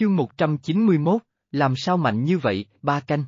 Chương 191, làm sao mạnh như vậy, ba canh.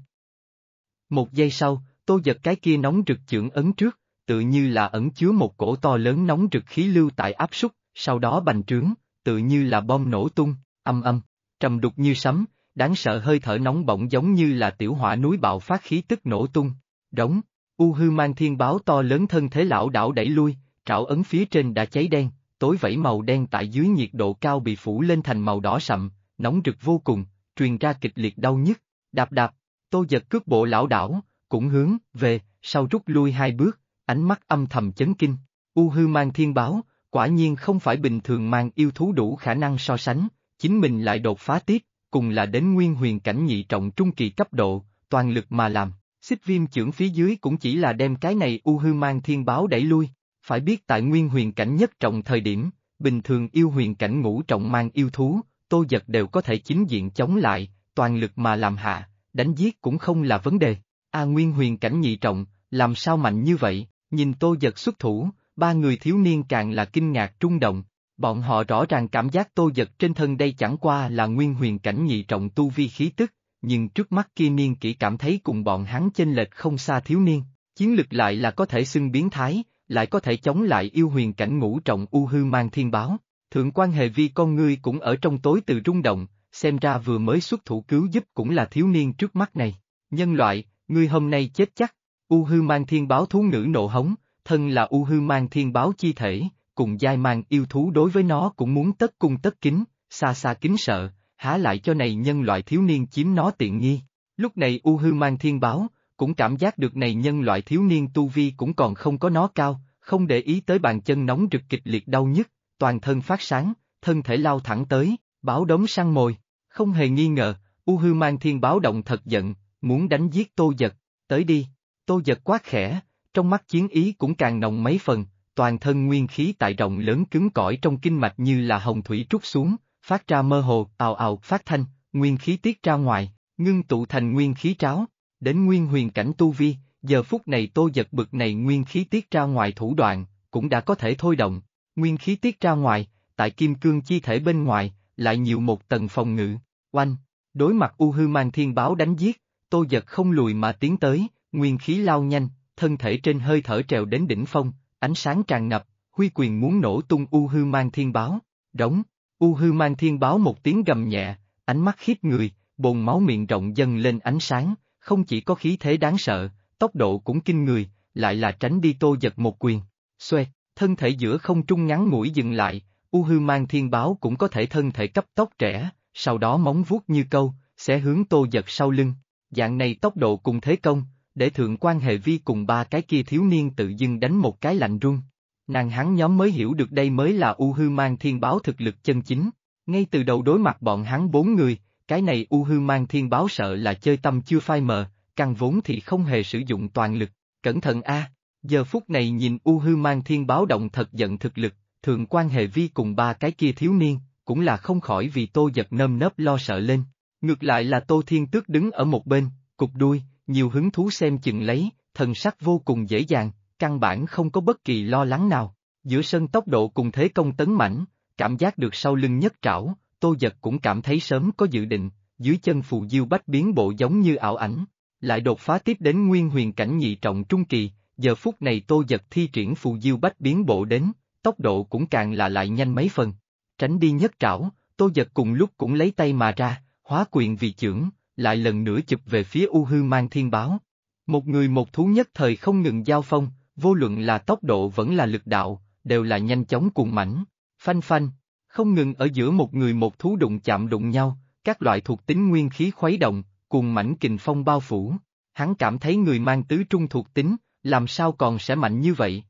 Một giây sau, tô giật cái kia nóng rực chưởng ấn trước, tự như là ẩn chứa một cổ to lớn nóng rực khí lưu tại áp súc, sau đó bành trướng, tự như là bom nổ tung, âm âm, trầm đục như sấm, đáng sợ hơi thở nóng bỗng giống như là tiểu hỏa núi bạo phát khí tức nổ tung, đóng, u hư mang thiên báo to lớn thân thế lão đảo đẩy lui, trảo ấn phía trên đã cháy đen, tối vẫy màu đen tại dưới nhiệt độ cao bị phủ lên thành màu đỏ sậm, nóng rực vô cùng, truyền ra kịch liệt đau nhức, đạp đạp, tô giật cước bộ lão đảo, cũng hướng, về, sau rút lui hai bước, ánh mắt âm thầm chấn kinh, u hư mang thiên báo, quả nhiên không phải bình thường mang yêu thú đủ khả năng so sánh, chính mình lại đột phá tiết, cùng là đến nguyên huyền cảnh nhị trọng trung kỳ cấp độ, toàn lực mà làm, xích viêm trưởng phía dưới cũng chỉ là đem cái này u hư mang thiên báo đẩy lui, phải biết tại nguyên huyền cảnh nhất trọng thời điểm, bình thường yêu huyền cảnh ngũ trọng mang yêu thú, tô giật đều có thể chính diện chống lại, toàn lực mà làm hạ, đánh giết cũng không là vấn đề. A Nguyên huyền cảnh nhị trọng, làm sao mạnh như vậy, nhìn tô giật xuất thủ, ba người thiếu niên càng là kinh ngạc trung động. Bọn họ rõ ràng cảm giác tô giật trên thân đây chẳng qua là nguyên huyền cảnh nhị trọng tu vi khí tức, nhưng trước mắt kia niên kỹ cảm thấy cùng bọn hắn chênh lệch không xa thiếu niên, chiến lực lại là có thể xưng biến thái, lại có thể chống lại yêu huyền cảnh ngũ trọng u hư mang thiên báo, Thượng quan hệ vi con ngươi cũng ở trong tối từ rung động, xem ra vừa mới xuất thủ cứu giúp cũng là thiếu niên trước mắt này. Nhân loại, ngươi hôm nay chết chắc. U hư mang thiên báo thú ngữ nộ hống, thân là u hư mang thiên báo chi thể, cùng giai mang yêu thú đối với nó cũng muốn tất cung tất kính, xa xa kính sợ, há lại cho này nhân loại thiếu niên chiếm nó tiện nghi. Lúc này u hư mang thiên báo, cũng cảm giác được này nhân loại thiếu niên tu vi cũng còn không có nó cao, không để ý tới bàn chân nóng rực kịch liệt đau nhức, toàn thân phát sáng, thân thể lao thẳng tới, báo đống săn mồi, không hề nghi ngờ, U Hư mang thiên báo động thật giận, muốn đánh giết Tô Giật, tới đi, Tô Giật quá khẽ, trong mắt chiến ý cũng càng nồng mấy phần, toàn thân nguyên khí tại rộng lớn cứng cỏi trong kinh mạch như là hồng thủy trút xuống, phát ra mơ hồ, ào ào, phát thanh, nguyên khí tiết ra ngoài, ngưng tụ thành nguyên khí tráo, đến nguyên huyền cảnh tu vi, giờ phút này Tô Giật bực này nguyên khí tiết ra ngoài thủ đoạn, cũng đã có thể thôi động, nguyên khí tiết ra ngoài, tại kim cương chi thể bên ngoài, lại nhiều một tầng phòng ngự, oanh, đối mặt U Hư Mang Thiên Báo đánh giết, tô giật không lùi mà tiến tới, nguyên khí lao nhanh, thân thể trên hơi thở trèo đến đỉnh phong, ánh sáng tràn ngập, huy quyền muốn nổ tung U Hư Mang Thiên Báo, đóng, U Hư Mang Thiên Báo một tiếng gầm nhẹ, ánh mắt khiếp người, bồn máu miệng rộng dần lên ánh sáng, không chỉ có khí thế đáng sợ, tốc độ cũng kinh người, lại là tránh đi tô giật một quyền, xoẹt thân thể giữa không trung ngắn mũi dừng lại, U hư mang thiên báo cũng có thể thân thể cấp tốc trẻ, sau đó móng vuốt như câu, sẽ hướng tô giật sau lưng. Dạng này tốc độ cùng thế công, để thượng quan hệ vi cùng ba cái kia thiếu niên tự dưng đánh một cái lạnh run. Nàng hắn nhóm mới hiểu được đây mới là U hư mang thiên báo thực lực chân chính. Ngay từ đầu đối mặt bọn hắn bốn người, cái này U hư mang thiên báo sợ là chơi tâm chưa phai mờ, căn vốn thì không hề sử dụng toàn lực, cẩn thận a. Giờ phút này nhìn U Hư mang thiên báo động thật giận thực lực, thường quan hệ vi cùng ba cái kia thiếu niên, cũng là không khỏi vì tô giật nơm nớp lo sợ lên. Ngược lại là tô thiên tước đứng ở một bên, cục đuôi, nhiều hứng thú xem chừng lấy, thần sắc vô cùng dễ dàng, căn bản không có bất kỳ lo lắng nào. Giữa sân tốc độ cùng thế công tấn mãnh, cảm giác được sau lưng nhất trảo, tô giật cũng cảm thấy sớm có dự định, dưới chân phù diêu bách biến bộ giống như ảo ảnh, lại đột phá tiếp đến nguyên huyền cảnh nhị trọng trung kỳ, giờ phút này Tô Giật thi triển phù diêu bách biến bộ đến, tốc độ cũng càng là lại nhanh mấy phần. Tránh đi nhất trảo, Tô Giật cùng lúc cũng lấy tay mà ra, hóa quyền vì trưởng, lại lần nữa chụp về phía U Hư Mang Thiên Báo. Một người một thú nhất thời không ngừng giao phong, vô luận là tốc độ vẫn là lực đạo, đều là nhanh chóng cuồng mảnh. Phanh phanh, không ngừng ở giữa một người một thú đụng chạm đụng nhau, các loại thuộc tính nguyên khí khuấy động, cuồng mảnh kình phong bao phủ. Hắn cảm thấy người mang tứ trung thuộc tính, làm sao còn sẽ mạnh như vậy?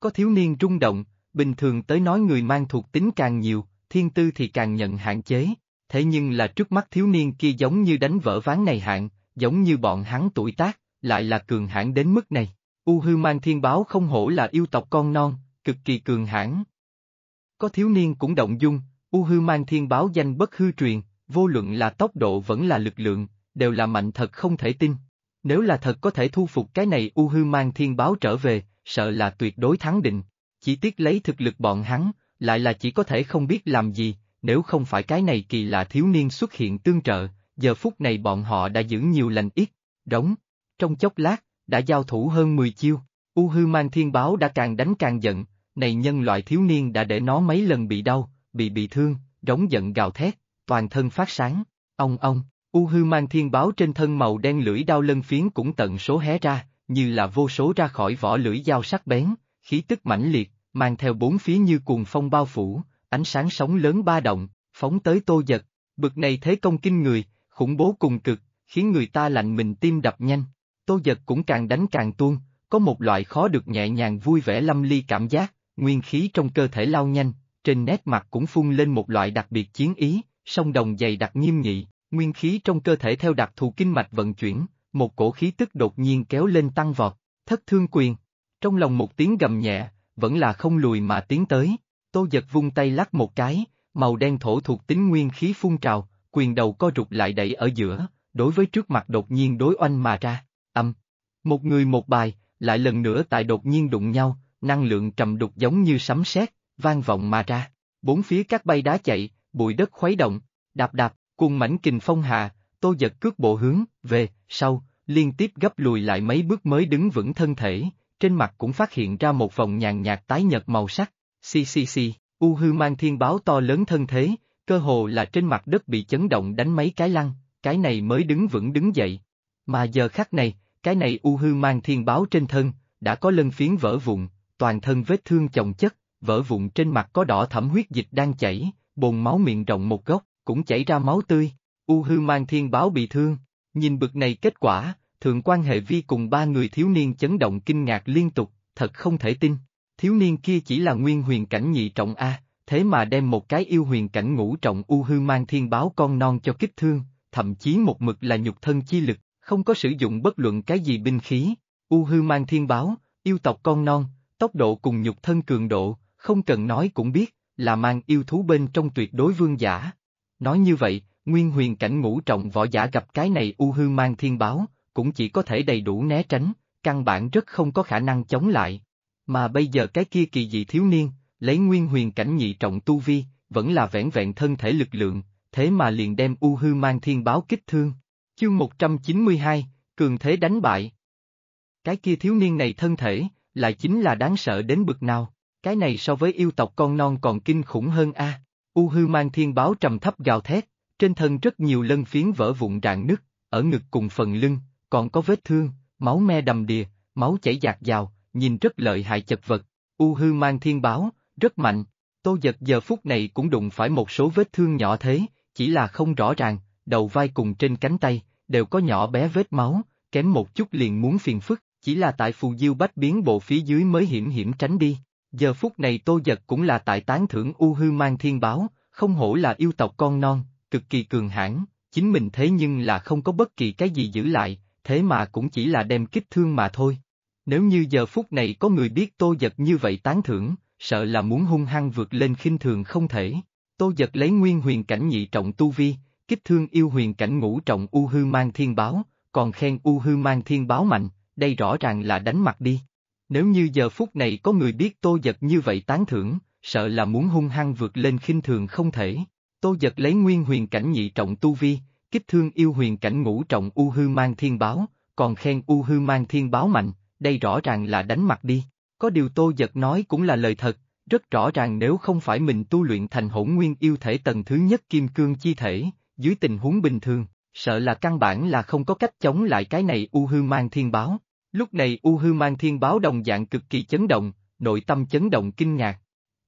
Có thiếu niên rung động, bình thường tới nói người mang thuộc tính càng nhiều, thiên tư thì càng nhận hạn chế, thế nhưng là trước mắt thiếu niên kia giống như đánh vỡ ván này hạn, giống như bọn hắn tuổi tác, lại là cường hãn đến mức này. U hư mang thiên báo không hổ là yêu tộc con non, cực kỳ cường hãn. Có thiếu niên cũng động dung, U hư mang thiên báo danh bất hư truyền, vô luận là tốc độ vẫn là lực lượng, đều là mạnh thật không thể tin, nếu là thật có thể thu phục cái này U Hư mang thiên báo trở về, sợ là tuyệt đối thắng định. Chỉ tiếc lấy thực lực bọn hắn, lại là chỉ có thể không biết làm gì, nếu không phải cái này kỳ lạ thiếu niên xuất hiện tương trợ, giờ phút này bọn họ đã giữ nhiều lành ít, đóng. Trong chốc lát, đã giao thủ hơn 10 chiêu, U Hư mang thiên báo đã càng đánh càng giận, này nhân loại thiếu niên đã để nó mấy lần bị đau, bị bị thương, đóng giận gào thét, toàn thân phát sáng, ông ông. U hư mang thiên báo trên thân màu đen lưỡi đao lân phiến cũng tận số hé ra, như là vô số ra khỏi vỏ lưỡi dao sắc bén, khí tức mãnh liệt, mang theo bốn phía như cuồng phong bao phủ, ánh sáng sóng lớn ba động, phóng tới tô giật, bực này thế công kinh người, khủng bố cùng cực, khiến người ta lạnh mình tim đập nhanh, tô giật cũng càng đánh càng tuôn, có một loại khó được nhẹ nhàng vui vẻ lâm ly cảm giác, nguyên khí trong cơ thể lao nhanh, trên nét mặt cũng phun lên một loại đặc biệt chiến ý, song đồng dày đặc nghiêm nghị, nguyên khí trong cơ thể theo đặc thù kinh mạch vận chuyển, một cổ khí tức đột nhiên kéo lên tăng vọt, thất thương quyền. Trong lòng một tiếng gầm nhẹ, vẫn là không lùi mà tiến tới, tô giật vung tay lắc một cái, màu đen thổ thuộc tính nguyên khí phun trào, quyền đầu co rụt lại đẩy ở giữa, đối với trước mặt đột nhiên đối oanh mà ra, âm. Một người một bài, lại lần nữa tại đột nhiên đụng nhau, năng lượng trầm đục giống như sấm sét, vang vọng mà ra. Bốn phía các bay đá chạy, bụi đất khuấy động, đạp đạp, Cùng mảnh kình phong hạ, tô giật cước bộ hướng, về, sau, liên tiếp gấp lùi lại mấy bước mới đứng vững thân thể, trên mặt cũng phát hiện ra một vòng nhàn nhạt tái nhợt màu sắc, si si si, u hư mang thiên báo to lớn thân thế, cơ hồ là trên mặt đất bị chấn động đánh mấy cái lăn, cái này mới đứng vững đứng dậy. Mà giờ khắc này, cái này u hư mang thiên báo trên thân, đã có lân phiến vỡ vụn, toàn thân vết thương chồng chất, vỡ vụn trên mặt có đỏ thẩm huyết dịch đang chảy, bồn máu miệng rộng một góc, cũng chảy ra máu tươi, U Hư mang thiên báo bị thương, nhìn bực này kết quả, thượng quan hệ vi cùng ba người thiếu niên chấn động kinh ngạc liên tục, thật không thể tin, thiếu niên kia chỉ là nguyên huyền cảnh nhị trọng A, thế mà đem một cái yêu huyền cảnh ngũ trọng U Hư mang thiên báo con non cho kích thương, thậm chí một mực là nhục thân chi lực, không có sử dụng bất luận cái gì binh khí, U Hư mang thiên báo, yêu tộc con non, tốc độ cùng nhục thân cường độ, không cần nói cũng biết, là mang yêu thú bên trong tuyệt đối vương giả, Nói như vậy, nguyên huyền cảnh ngũ trọng võ giả gặp cái này u hư mang thiên báo, cũng chỉ có thể đầy đủ né tránh, căn bản rất không có khả năng chống lại. Mà bây giờ cái kia kỳ dị thiếu niên, lấy nguyên huyền cảnh nhị trọng tu vi, vẫn là vẻn vẹn thân thể lực lượng, thế mà liền đem u hư mang thiên báo kích thương. Chương 192, Cường Thế đánh bại. Cái kia thiếu niên này thân thể, lại chính là đáng sợ đến bực nào, cái này so với yêu tộc con non còn kinh khủng hơn a. U hư mang thiên báo trầm thấp gào thét, trên thân rất nhiều lân phiến vỡ vụn rạn nứt, ở ngực cùng phần lưng, còn có vết thương, máu me đầm đìa, máu chảy dạt dào, nhìn rất lợi hại chật vật. U hư mang thiên báo, rất mạnh, tô giật giờ phút này cũng đụng phải một số vết thương nhỏ thế, chỉ là không rõ ràng, đầu vai cùng trên cánh tay, đều có nhỏ bé vết máu, kém một chút liền muốn phiền phức, chỉ là tại phù diêu bách biến bộ phía dưới mới hiểm hiểm tránh đi, Giờ phút này tô giật cũng là tại tán thưởng U hư mang thiên báo, không hổ là yêu tộc con non, cực kỳ cường hãn, chính mình thế nhưng là không có bất kỳ cái gì giữ lại, thế mà cũng chỉ là đem kích thương mà thôi. Nếu như giờ phút này có người biết tô giật như vậy tán thưởng, sợ là muốn hung hăng vượt lên khinh thường không thể. Tô giật lấy nguyên huyền cảnh nhị trọng tu vi, kích thương yêu huyền cảnh ngũ trọng u hư mang thiên báo, còn khen u hư mang thiên báo mạnh, đây rõ ràng là đánh mặt đi. Nếu như giờ phút này có người biết tô giật như vậy tán thưởng, sợ là muốn hung hăng vượt lên khinh thường không thể. Tô giật lấy nguyên huyền cảnh nhị trọng tu vi, kích thương yêu huyền cảnh ngũ trọng u hư mang thiên báo, còn khen u hư mang thiên báo mạnh, đây rõ ràng là đánh mặt đi. Có điều tô giật nói cũng là lời thật, rất rõ ràng nếu không phải mình tu luyện thành hỗn nguyên yêu thể tầng thứ nhất kim cương chi thể, dưới tình huống bình thường, sợ là căn bản là không có cách chống lại cái này u hư mang thiên báo. Lúc này U Hư mang thiên báo đồng dạng cực kỳ chấn động, nội tâm chấn động kinh ngạc.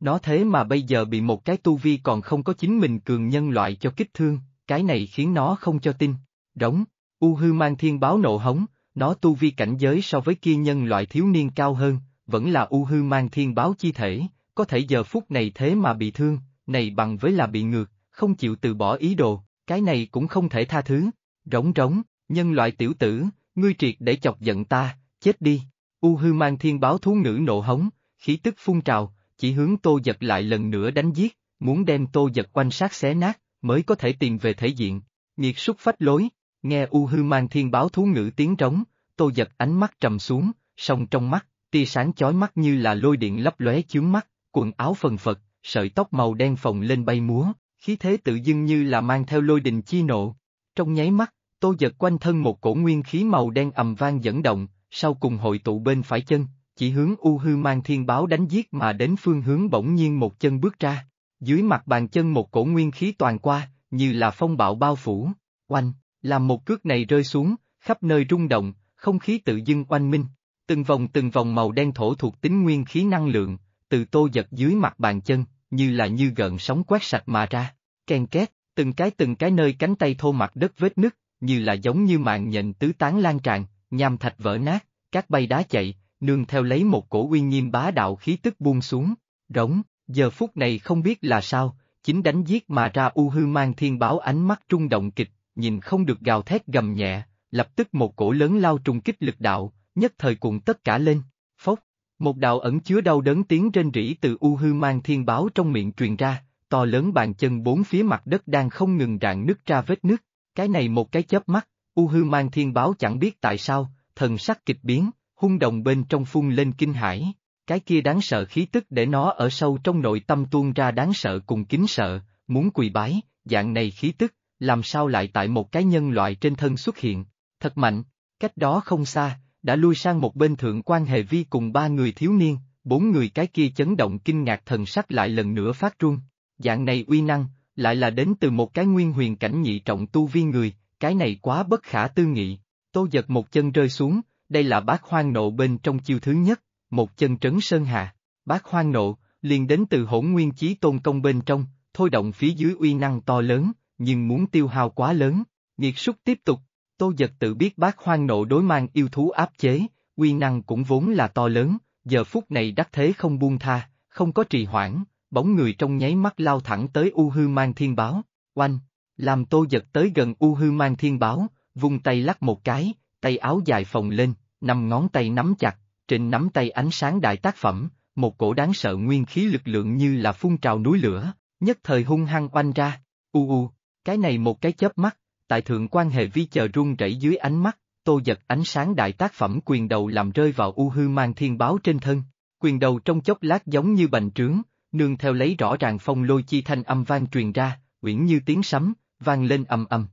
Nó thế mà bây giờ bị một cái tu vi còn không có chính mình cường nhân loại cho kích thương, cái này khiến nó không cho tin. Đóng, U Hư mang thiên báo nộ hống, nó tu vi cảnh giới so với kia nhân loại thiếu niên cao hơn, vẫn là U Hư mang thiên báo chi thể, có thể giờ phút này thế mà bị thương, này bằng với là bị ngược, không chịu từ bỏ ý đồ, cái này cũng không thể tha thứ. Rống rống, nhân loại tiểu tử, ngươi triệt để chọc giận ta, chết đi. U hư mang thiên báo thú ngữ nộ hống, khí tức phun trào, chỉ hướng tô giật lại lần nữa đánh giết, muốn đem tô giật quanh sát xé nát, mới có thể tìm về thể diện. Nghiệt súc phách lối, nghe u hư mang thiên báo thú ngữ tiếng trống, tô giật ánh mắt trầm xuống, sông trong mắt, tia sáng chói mắt như là lôi điện lấp lóe chướng mắt, quần áo phần phật, sợi tóc màu đen phồng lên bay múa, khí thế tự dưng như là mang theo lôi đình chi nộ. Trong nháy mắt, tô giật quanh thân một cổ nguyên khí màu đen ầm vang dẫn động, sau cùng hội tụ bên phải chân, chỉ hướng U Hư mang thiên báo đánh giết mà đến phương hướng bỗng nhiên một chân bước ra. Dưới mặt bàn chân một cổ nguyên khí toàn qua, như là phong bạo bao phủ, oanh, làm một cước này rơi xuống, khắp nơi rung động, không khí tự dưng oanh minh. Từng vòng từng vòng màu đen thổ thuộc tính nguyên khí năng lượng, từ tô giật dưới mặt bàn chân, như là như gần sóng quét sạch mà ra, ken két, từng cái từng cái nơi cánh tay thô mặt đất vết nứt, như là giống như màn nhện tứ tán lan tràn, nham thạch vỡ nát, các bay đá chạy, nương theo lấy một cổ uy nghiêm bá đạo khí tức buông xuống, rống, giờ phút này không biết là sao, chính đánh giết mà ra u hư mang thiên báo ánh mắt trung động kịch, nhìn không được gào thét gầm nhẹ, lập tức một cổ lớn lao trùng kích lực đạo, nhất thời cùng tất cả lên, phốc, một đạo ẩn chứa đau đớn tiếng trên rỉ từ u hư mang thiên báo trong miệng truyền ra, to lớn bàn chân bốn phía mặt đất đang không ngừng rạn nứt ra vết nứt, cái này một cái chớp mắt, U Hư Mang Thiên Báo chẳng biết tại sao, thần sắc kịch biến, hung đồng bên trong phun lên kinh hãi. Cái kia đáng sợ khí tức để nó ở sâu trong nội tâm tuôn ra đáng sợ cùng kính sợ, muốn quỳ bái, dạng này khí tức, làm sao lại tại một cái nhân loại trên thân xuất hiện, thật mạnh, cách đó không xa, đã lui sang một bên thượng quan hệ vi cùng ba người thiếu niên, bốn người cái kia chấn động kinh ngạc thần sắc lại lần nữa phát trung, dạng này uy năng, lại là đến từ một cái nguyên huyền cảnh nhị trọng tu vi người, cái này quá bất khả tư nghị. Tô giật một chân rơi xuống, đây là bác hoang nộ bên trong chiêu thứ nhất, một chân trấn sơn hạ. Bác hoang nộ, liền đến từ hỗn nguyên chí tôn công bên trong, thôi động phía dưới uy năng to lớn, nhưng muốn tiêu hao quá lớn, nghiệt súc tiếp tục. Tô giật tự biết bác hoang nộ đối mang yêu thú áp chế, uy năng cũng vốn là to lớn, giờ phút này đắc thế không buông tha, không có trì hoãn, bóng người trong nháy mắt lao thẳng tới U Hư Mang Thiên Báo, oanh, làm tô giật tới gần U Hư Mang Thiên Báo, vung tay lắc một cái, tay áo dài phồng lên, năm ngón tay nắm chặt, trên nắm tay ánh sáng đại tác phẩm, một cổ đáng sợ nguyên khí lực lượng như là phun trào núi lửa, nhất thời hung hăng oanh ra, u u, cái này một cái chớp mắt, tại thượng quan hệ vi chờ run rẩy dưới ánh mắt, tô giật ánh sáng đại tác phẩm quyền đầu làm rơi vào u hư mang thiên báo trên thân, quyền đầu trong chốc lát giống như bành trướng, nương theo lấy rõ ràng phong lôi chi thanh âm vang truyền ra, uyển như tiếng sấm, vang lên âm âm.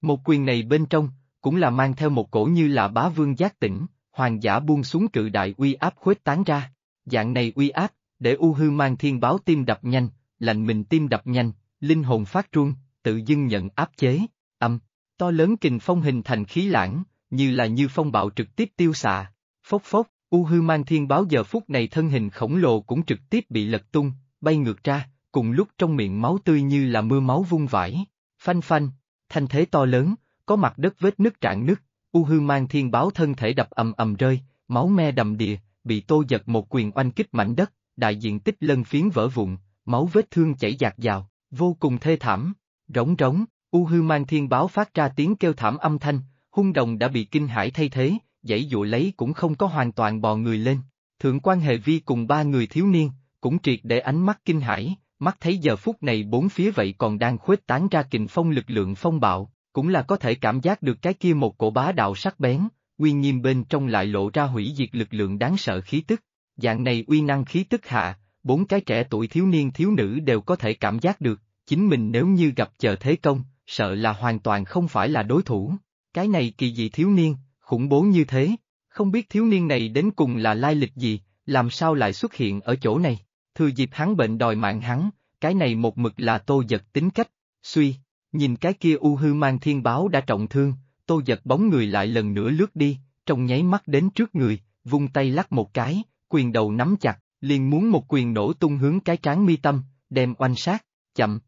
Một quyền này bên trong, cũng là mang theo một cổ như là bá vương giác tỉnh, hoàng giả buông xuống cự đại uy áp khuếch tán ra. Dạng này uy áp, để U Hư mang thiên báo tim đập nhanh, lạnh mình tim đập nhanh, linh hồn phát run, tự dưng nhận áp chế, âm, to lớn kình phong hình thành khí lãng, như là như phong bạo trực tiếp tiêu xạ, phốc phốc, U Hư mang thiên báo giờ phút này thân hình khổng lồ cũng trực tiếp bị lật tung, bay ngược ra, cùng lúc trong miệng máu tươi như là mưa máu vung vãi, phanh phanh, thanh thế to lớn, có mặt đất vết nứt trạng nứt, U Hư mang thiên báo thân thể đập ầm ầm rơi, máu me đầm địa, bị tô giật một quyền oanh kích mảnh đất, đại diện tích lân phiến vỡ vụn, máu vết thương chảy dạt vào, vô cùng thê thảm, rống rống, U Hư mang thiên báo phát ra tiếng kêu thảm âm thanh, hung đồng đã bị kinh hãi thay thế, dãy dụ lấy cũng không có hoàn toàn bò người lên. Thượng quan hệ vi cùng ba người thiếu niên, cũng triệt để ánh mắt kinh hãi, mắt thấy giờ phút này bốn phía vậy còn đang khuếch tán ra kình phong lực lượng phong bạo, cũng là có thể cảm giác được cái kia một cổ bá đạo sắc bén, uy nghiêm bên trong lại lộ ra hủy diệt lực lượng đáng sợ khí tức. Dạng này uy năng khí tức hạ, bốn cái trẻ tuổi thiếu niên thiếu nữ đều có thể cảm giác được, chính mình nếu như gặp chờ thế công, sợ là hoàn toàn không phải là đối thủ. Cái này kỳ dị thiếu niên, khủng bố như thế, không biết thiếu niên này đến cùng là lai lịch gì, làm sao lại xuất hiện ở chỗ này. Thừa dịp hắn bệnh đòi mạng hắn, cái này một mực là tô giật tính cách, suy, nhìn cái kia u hư mang thiên báo đã trọng thương, tô giật bóng người lại lần nữa lướt đi, trong nháy mắt đến trước người, vung tay lắc một cái, quyền đầu nắm chặt, liền muốn một quyền nổ tung hướng cái tráng mi tâm, đem oanh sát, chậm.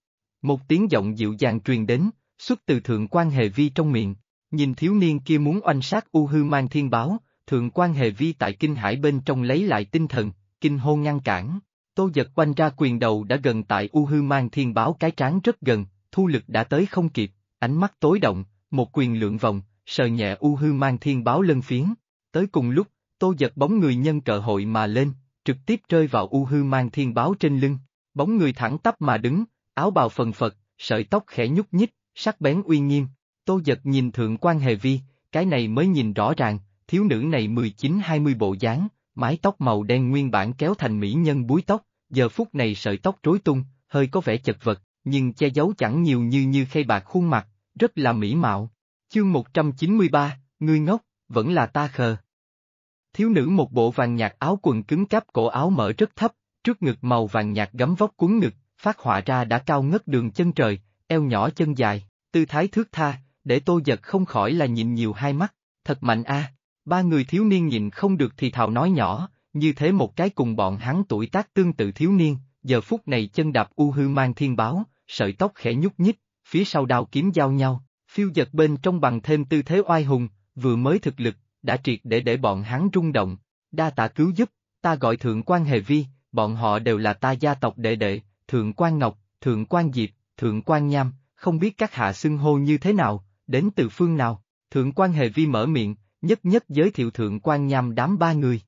Một tiếng giọng dịu dàng truyền đến, xuất từ thượng quan hệ vi trong miệng, nhìn thiếu niên kia muốn oanh sát u hư mang thiên báo, thượng quan hệ vi tại kinh hải bên trong lấy lại tinh thần, kinh hô ngăn cản. Tô giật quanh ra quyền đầu đã gần tại U Hư Mang Thiên Báo cái tráng rất gần, thu lực đã tới không kịp, ánh mắt tối động, một quyền lượng vòng, sờ nhẹ U Hư Mang Thiên Báo lân phiến. Tới cùng lúc, Tô giật bóng người nhân cơ hội mà lên, trực tiếp rơi vào U Hư Mang Thiên Báo trên lưng, bóng người thẳng tắp mà đứng, áo bào phần phật, sợi tóc khẽ nhúc nhích, sắc bén uy nghiêm. Tô giật nhìn thượng quan hề vi, cái này mới nhìn rõ ràng, thiếu nữ này 19-20 bộ dáng, mái tóc màu đen nguyên bản kéo thành mỹ nhân búi tóc, giờ phút này sợi tóc rối tung, hơi có vẻ chật vật, nhưng che giấu chẳng nhiều như như khay bạc khuôn mặt, rất là mỹ mạo. Chương 193, ngươi ngốc, vẫn là ta khờ. Thiếu nữ một bộ vàng nhạt áo quần cứng cáp cổ áo mở rất thấp, trước ngực màu vàng nhạt gấm vóc cuốn ngực, phát họa ra đã cao ngất đường chân trời, eo nhỏ chân dài, tư thái thước tha, để tô giật không khỏi là nhìn nhiều hai mắt, thật mạnh a. Ba người thiếu niên nhìn không được thì thào nói nhỏ, như thế một cái cùng bọn hắn tuổi tác tương tự thiếu niên, giờ phút này chân đạp u hư mang thiên báo, sợi tóc khẽ nhúc nhích, phía sau đao kiếm giao nhau, phiêu giật bên trong bằng thêm tư thế oai hùng, vừa mới thực lực, đã triệt để để bọn hắn rung động, đa tạ cứu giúp, ta gọi thượng quan hề vi, bọn họ đều là ta gia tộc đệ đệ, thượng quan ngọc, thượng quan diệp, thượng quan nham, không biết các hạ xưng hô như thế nào, đến từ phương nào, thượng quan hề vi mở miệng, nhất nhất giới thiệu thượng quan nham đám ba người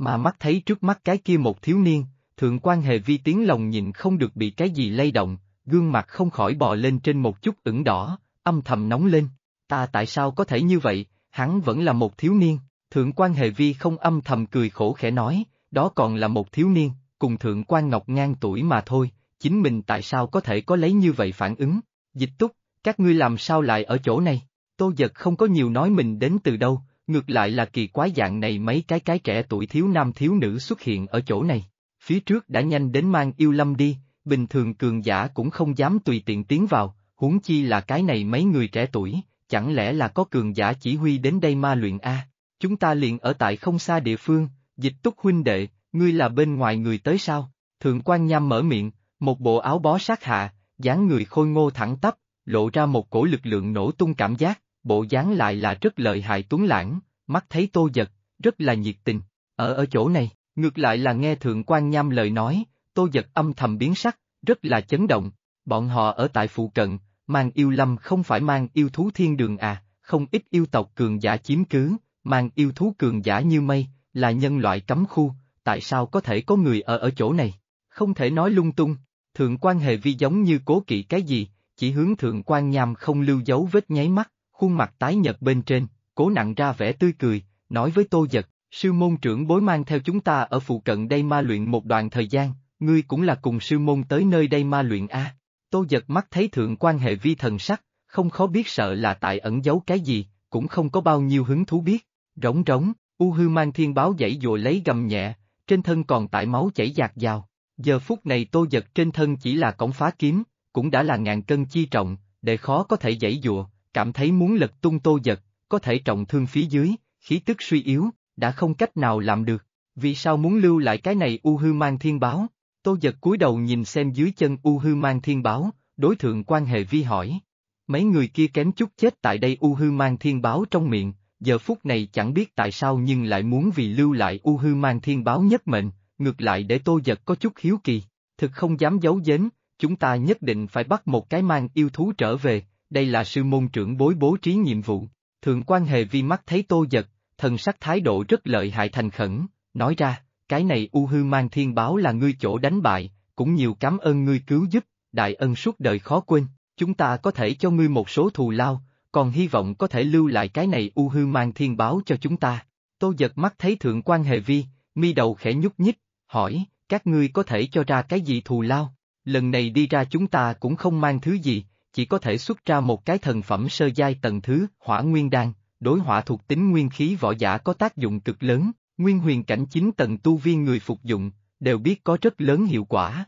mà mắt thấy trước mắt cái kia một thiếu niên, thượng quan hệ vi tiếng lòng nhìn không được bị cái gì lay động, gương mặt không khỏi bò lên trên một chút ửng đỏ, âm thầm nóng lên, ta tại sao có thể như vậy, hắn vẫn là một thiếu niên, thượng quan hệ vi không âm thầm cười khổ khẽ nói, đó còn là một thiếu niên, cùng thượng quan ngọc ngang tuổi mà thôi, chính mình tại sao có thể có lấy như vậy phản ứng, dịch túc, các ngươi làm sao lại ở chỗ này, tô giật không có nhiều nói mình đến từ đâu, Ngược lại là kỳ quái dạng này mấy cái cái trẻ tuổi thiếu nam thiếu nữ xuất hiện ở chỗ này. Phía trước đã nhanh đến mang yêu lâm đi, bình thường cường giả cũng không dám tùy tiện tiến vào, huống chi là cái này mấy người trẻ tuổi, chẳng lẽ là có cường giả chỉ huy đến đây ma luyện A. Chúng ta liền ở tại không xa địa phương, dịch túc huynh đệ, ngươi là bên ngoài người tới sao? Thượng quan nham mở miệng, một bộ áo bó sát hạ, dáng người khôi ngô thẳng tắp, lộ ra một cổ lực lượng nổ tung cảm giác, bộ dáng lại là rất lợi hại tuấn lãng, mắt thấy tô giật, rất là nhiệt tình. Ở ở chỗ này, ngược lại là nghe Thượng quan Nham lời nói, tô giật âm thầm biến sắc, rất là chấn động. Bọn họ ở tại phụ cận, mang yêu lâm không phải mang yêu thú thiên đường à, không ít yêu tộc cường giả chiếm cứ, mang yêu thú cường giả như mây, là nhân loại cấm khu, tại sao có thể có người ở ở chỗ này? Không thể nói lung tung, thượng quan hệ vi giống như cố kỵ cái gì, chỉ hướng thượng quan nham không lưu dấu vết nháy mắt, khuôn mặt tái nhật bên trên, cố nặng ra vẻ tươi cười, nói với Tô Giật, sư môn trưởng bối mang theo chúng ta ở phụ cận đây ma luyện một đoạn thời gian, ngươi cũng là cùng sư môn tới nơi đây ma luyện a. Tô Giật mắt thấy thượng quan hệ vi thần sắc, không khó biết sợ là tại ẩn giấu cái gì, cũng không có bao nhiêu hứng thú biết, rống rống, U hư mang thiên báo dãy dùa lấy gầm nhẹ, trên thân còn tại máu chảy giạc dào. Giờ phút này tô giật trên thân chỉ là cổng phá kiếm, cũng đã là ngàn cân chi trọng, để khó có thể dãy dùa cảm thấy muốn lật tung tô giật, có thể trọng thương phía dưới, khí tức suy yếu, đã không cách nào làm được. Vì sao muốn lưu lại cái này U Hư Mang Thiên Báo? Tô giật cúi đầu nhìn xem dưới chân U Hư Mang Thiên Báo, đối thượng quan hệ vi hỏi. Mấy người kia kém chút chết tại đây U Hư Mang Thiên Báo trong miệng, giờ phút này chẳng biết tại sao nhưng lại muốn vì lưu lại U Hư Mang Thiên Báo nhất mệnh, ngược lại để Tô giật có chút hiếu kỳ, thực không dám giấu giếm, chúng ta nhất định phải bắt một cái mang yêu thú trở về, đây là sư môn trưởng bối bố trí nhiệm vụ. Thượng quan hề vi mắt thấy tô giật, thần sắc thái độ rất lợi hại thành khẩn, nói ra, cái này u hư mang thiên báo là ngươi chỗ đánh bại, cũng nhiều cảm ơn ngươi cứu giúp, đại ân suốt đời khó quên, chúng ta có thể cho ngươi một số thù lao, còn hy vọng có thể lưu lại cái này u hư mang thiên báo cho chúng ta. Tô giật mắt thấy thượng quan hề vi, mi đầu khẽ nhúc nhích, hỏi, các ngươi có thể cho ra cái gì thù lao, lần này đi ra chúng ta cũng không mang thứ gì, chỉ có thể xuất ra một cái thần phẩm sơ giai tầng thứ, hỏa nguyên đan, đối hỏa thuộc tính nguyên khí võ giả có tác dụng cực lớn, nguyên huyền cảnh chính tầng tu viên người phục dụng, đều biết có rất lớn hiệu quả.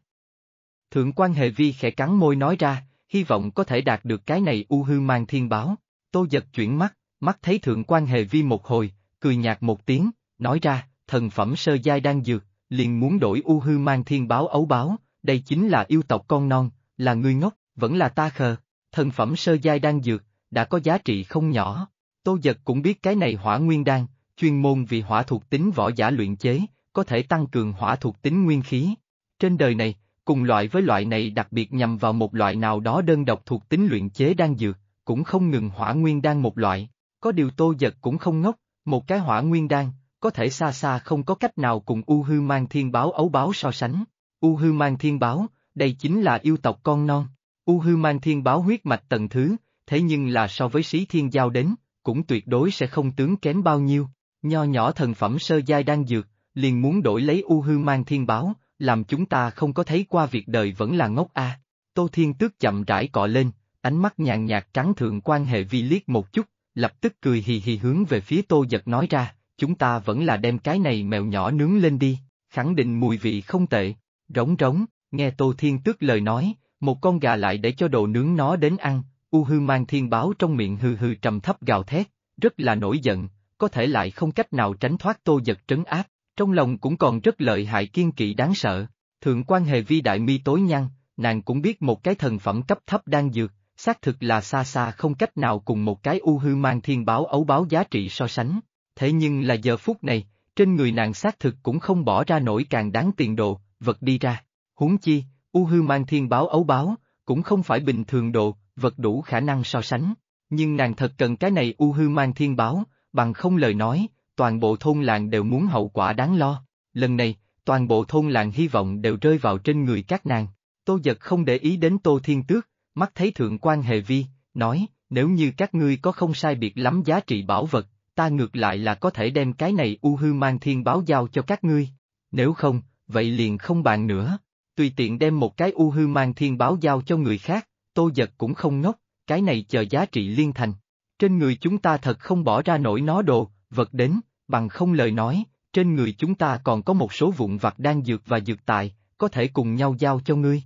Thượng quan hệ vi khẽ cắn môi nói ra, hy vọng có thể đạt được cái này u hư mang thiên báo, tô giật chuyển mắt, mắt thấy thượng quan hệ vi một hồi, cười nhạt một tiếng, nói ra, thần phẩm sơ giai đang dược, liền muốn đổi u hư mang thiên báo ấu báo, đây chính là yêu tộc con non, là người ngốc, vẫn là ta khờ, thần phẩm sơ giai đan dược, đã có giá trị không nhỏ. Tô Giật cũng biết cái này hỏa nguyên đan, chuyên môn vì hỏa thuộc tính võ giả luyện chế, có thể tăng cường hỏa thuộc tính nguyên khí. Trên đời này, cùng loại với loại này đặc biệt nhằm vào một loại nào đó đơn độc thuộc tính luyện chế đan dược, cũng không ngừng hỏa nguyên đan một loại. Có điều Tô Giật cũng không ngốc, một cái hỏa nguyên đan, có thể xa xa không có cách nào cùng U Hư Mang Thiên Báo ấu báo so sánh. U Hư Mang Thiên Báo, đây chính là yêu tộc con non, U hư mang thiên báo huyết mạch tầng thứ, thế nhưng là so với sĩ thiên giao đến, cũng tuyệt đối sẽ không tướng kém bao nhiêu. Nho nhỏ thần phẩm sơ giai đang dược, liền muốn đổi lấy u hư mang thiên báo, làm chúng ta không có thấy qua việc đời vẫn là ngốc a. Tô Thiên Tước chậm rãi cọ lên, ánh mắt nhàn nhạt trắng thượng quan hệ vi liếc một chút, lập tức cười hì hì hướng về phía Tô Giật nói ra, chúng ta vẫn là đem cái này mèo nhỏ nướng lên đi, khẳng định mùi vị không tệ, rống rống, nghe Tô Thiên Tước lời nói, một con gà lại để cho đồ nướng nó đến ăn, U hư mang thiên báo trong miệng hừ hừ trầm thấp gào thét, rất là nổi giận, có thể lại không cách nào tránh thoát tô giật trấn áp, trong lòng cũng còn rất lợi hại kiên kỵ đáng sợ. Thượng quan hề vi đại mi tối nhăn, nàng cũng biết một cái thần phẩm cấp thấp đang dược, xác thực là xa xa không cách nào cùng một cái u hư mang thiên báo ấu báo giá trị so sánh. Thế nhưng là giờ phút này, trên người nàng xác thực cũng không bỏ ra nổi càng đáng tiền đồ, vật đi ra. Huống chi, U hư mang thiên báo ấu báo, cũng không phải bình thường độ, vật đủ khả năng so sánh. Nhưng nàng thật cần cái này U hư mang thiên báo, bằng không lời nói, toàn bộ thôn làng đều muốn hậu quả đáng lo. Lần này, toàn bộ thôn làng hy vọng đều rơi vào trên người các nàng. Tô giật không để ý đến Tô Thiên Tước, mắt thấy thượng quan hệ vi, nói, nếu như các ngươi có không sai biệt lắm giá trị bảo vật, ta ngược lại là có thể đem cái này u hư mang thiên báo giao cho các ngươi. Nếu không, vậy liền không bàn nữa. Tùy tiện đem một cái u hư mang thiên báo giao cho người khác, tô giật cũng không ngốc, cái này chờ giá trị liên thành. Trên người chúng ta thật không bỏ ra nổi nó đồ, vật đến, bằng không lời nói, trên người chúng ta còn có một số vụn vặt đang dược và dược tài, có thể cùng nhau giao cho ngươi.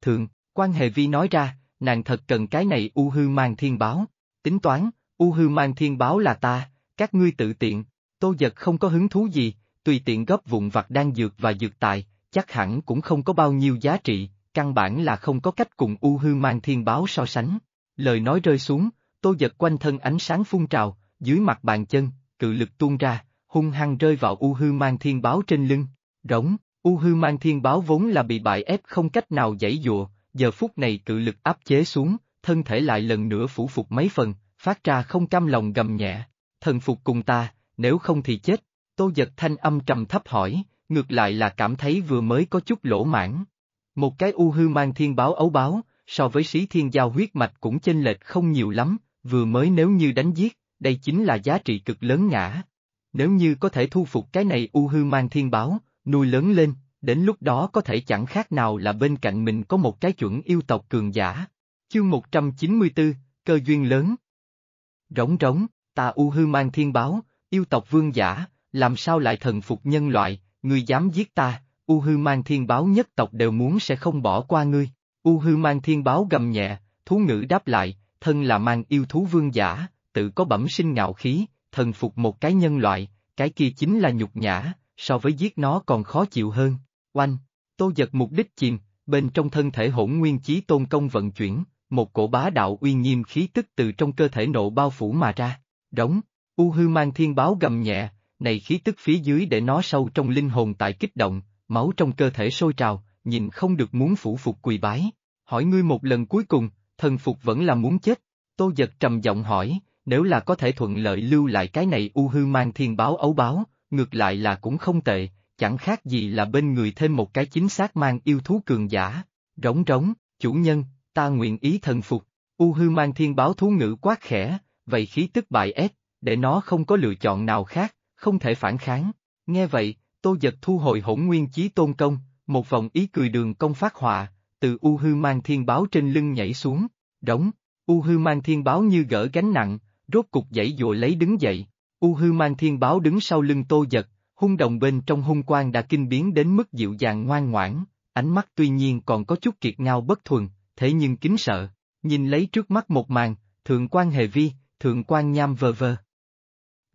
thường, quan hệ vi nói ra, nàng thật cần cái này u hư mang thiên báo, tính toán, u hư mang thiên báo là ta, các ngươi tự tiện, tô giật không có hứng thú gì, tùy tiện gấp vụn vặt đang dược và dược tài, chắc hẳn cũng không có bao nhiêu giá trị, căn bản là không có cách cùng U Hư Mang Thiên Báo so sánh. Lời nói rơi xuống, tôi giật quanh thân ánh sáng phun trào, dưới mặt bàn chân, cự lực tuôn ra, hung hăng rơi vào U Hư Mang Thiên Báo trên lưng. Rống, U Hư Mang Thiên Báo vốn là bị bại ép không cách nào giãy dụa, giờ phút này cự lực áp chế xuống, thân thể lại lần nữa phủ phục mấy phần, phát ra không cam lòng gầm nhẹ. Thần phục cùng ta, nếu không thì chết. Tôi giật thanh âm trầm thấp hỏi, ngược lại là cảm thấy vừa mới có chút lỗ mãn. Một cái u hư mang thiên báo ấu báo, so với sĩ thiên giao huyết mạch cũng chênh lệch không nhiều lắm, vừa mới nếu như đánh giết, đây chính là giá trị cực lớn ngã. Nếu như có thể thu phục cái này u hư mang thiên báo, nuôi lớn lên, đến lúc đó có thể chẳng khác nào là bên cạnh mình có một cái chuẩn yêu tộc cường giả. Chương 194, cơ duyên lớn. Rống rống, ta u hư mang thiên báo, yêu tộc vương giả, làm sao lại thần phục nhân loại, ngươi dám giết ta, U hư mang thiên báo nhất tộc đều muốn sẽ không bỏ qua ngươi. U hư mang thiên báo gầm nhẹ, thú ngữ đáp lại, thân là mang yêu thú vương giả, tự có bẩm sinh ngạo khí, thần phục một cái nhân loại, cái kia chính là nhục nhã, so với giết nó còn khó chịu hơn. Oanh, tô giật mục đích chìm, bên trong thân thể hỗn nguyên chí tôn công vận chuyển, một cổ bá đạo uy nghiêm khí tức từ trong cơ thể nộ bao phủ mà ra. Đóng, U hư mang thiên báo gầm nhẹ, này khí tức phía dưới để nó sâu trong linh hồn tại kích động, máu trong cơ thể sôi trào, nhìn không được muốn phủ phục quỳ bái. Hỏi ngươi một lần cuối cùng, thần phục vẫn là muốn chết. Tô giật trầm giọng hỏi, nếu là có thể thuận lợi lưu lại cái này u hư mang thiên báo ấu báo, ngược lại là cũng không tệ, chẳng khác gì là bên người thêm một cái chính xác mang yêu thú cường giả. Rống rống, chủ nhân, ta nguyện ý thần phục. U hư mang thiên báo thú ngữ quá khẽ, vậy khí tức bại ép, để nó không có lựa chọn nào khác, không thể phản kháng. Nghe vậy, Tô Giật thu hồi hỗn nguyên chí tôn công, một vòng ý cười đường công phát họa, từ U Hư Mang Thiên Báo trên lưng nhảy xuống, đóng, U Hư Mang Thiên Báo như gỡ gánh nặng, rốt cục dãy dụa lấy đứng dậy, U Hư Mang Thiên Báo đứng sau lưng Tô Giật, hung đồng bên trong hung quang đã kinh biến đến mức dịu dàng ngoan ngoãn, ánh mắt tuy nhiên còn có chút kiệt ngao bất thuần, thế nhưng kính sợ, nhìn lấy trước mắt một màn, thượng quan hề vi, thượng quan nham vờ vờ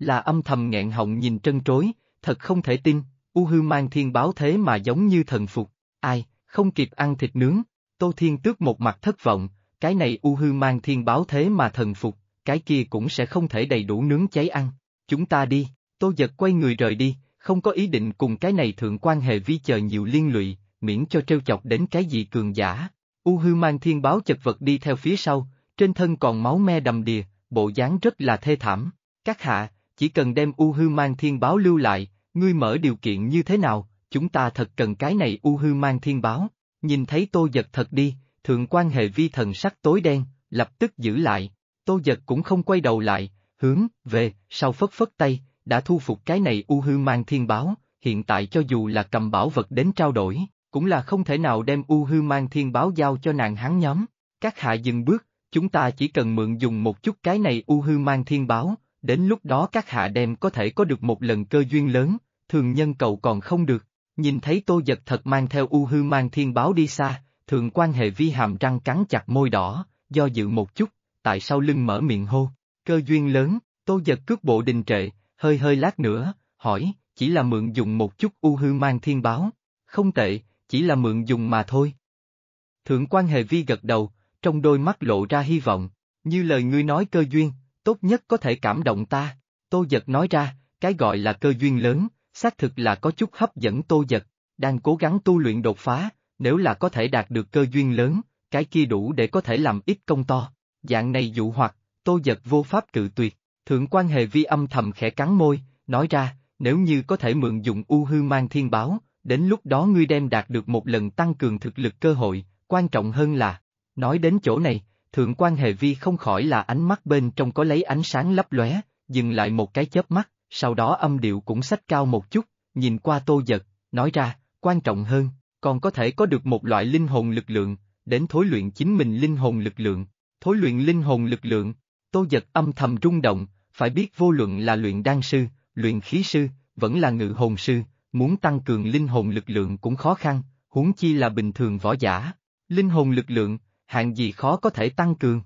là âm thầm nghẹn họng nhìn trân trối, thật không thể tin, U Hư mang thiên báo thế mà giống như thần phục, ai, không kịp ăn thịt nướng, Tô Thiên Tước một mặt thất vọng, cái này U Hư mang thiên báo thế mà thần phục, cái kia cũng sẽ không thể đầy đủ nướng cháy ăn, chúng ta đi, Tô Giật quay người rời đi, không có ý định cùng cái này thượng quan hệ vi chờ nhiều liên lụy, miễn cho trêu chọc đến cái gì cường giả. U hư mang thiên báo chật vật đi theo phía sau, trên thân còn máu me đầm đìa, bộ dáng rất là thê thảm. Các hạ, chỉ cần đem U Hư Mang Thiên Báo lưu lại, ngươi mở điều kiện như thế nào, chúng ta thật cần cái này U Hư Mang Thiên Báo. Nhìn thấy Tô Giật thật đi, thượng quan hệ vi thần sắc tối đen, lập tức giữ lại, Tô Giật cũng không quay đầu lại, hướng, về, sau phất phất tay, đã thu phục cái này U Hư Mang Thiên Báo, hiện tại cho dù là cầm bảo vật đến trao đổi, cũng là không thể nào đem U Hư Mang Thiên Báo giao cho nàng hắn nhóm. Các hạ dừng bước, chúng ta chỉ cần mượn dùng một chút cái này U Hư Mang Thiên Báo, đến lúc đó các hạ đem có thể có được một lần cơ duyên lớn, thường nhân cầu còn không được. Nhìn thấy tô giật thật mang theo u hư mang thiên báo đi xa, thường quan hệ vi hàm răng cắn chặt môi đỏ, do dự một chút, tại sau lưng mở miệng hô, cơ duyên lớn, tô giật cước bộ đình trệ, hơi hơi lát nữa, hỏi, chỉ là mượn dùng một chút u hư mang thiên báo, không tệ, chỉ là mượn dùng mà thôi. Thượng quan hệ vi gật đầu, trong đôi mắt lộ ra hy vọng, như lời ngươi nói cơ duyên, tốt nhất có thể cảm động ta. Tô Giật nói ra, cái gọi là cơ duyên lớn, xác thực là có chút hấp dẫn Tô Giật, đang cố gắng tu luyện đột phá, nếu là có thể đạt được cơ duyên lớn, cái kia đủ để có thể làm ít công to. Dạng này dụ hoặc, Tô Giật vô pháp cự tuyệt, thượng quan hệ vi âm thầm khẽ cắn môi, nói ra, nếu như có thể mượn dụng u hư mang thiên báo, đến lúc đó ngươi đem đạt được một lần tăng cường thực lực cơ hội, quan trọng hơn là, nói đến chỗ này, Thượng quan hệ vi không khỏi là ánh mắt bên trong có lấy ánh sáng lấp lóe, dừng lại một cái chớp mắt, sau đó âm điệu cũng sách cao một chút, nhìn qua tô giật, nói ra, quan trọng hơn, còn có thể có được một loại linh hồn lực lượng, đến thối luyện chính mình linh hồn lực lượng, thối luyện linh hồn lực lượng, tô giật âm thầm rung động, phải biết vô luận là luyện đan sư, luyện khí sư, vẫn là ngự hồn sư, muốn tăng cường linh hồn lực lượng cũng khó khăn, huống chi là bình thường võ giả. Linh hồn lực lượng, hạng gì khó có thể tăng cường.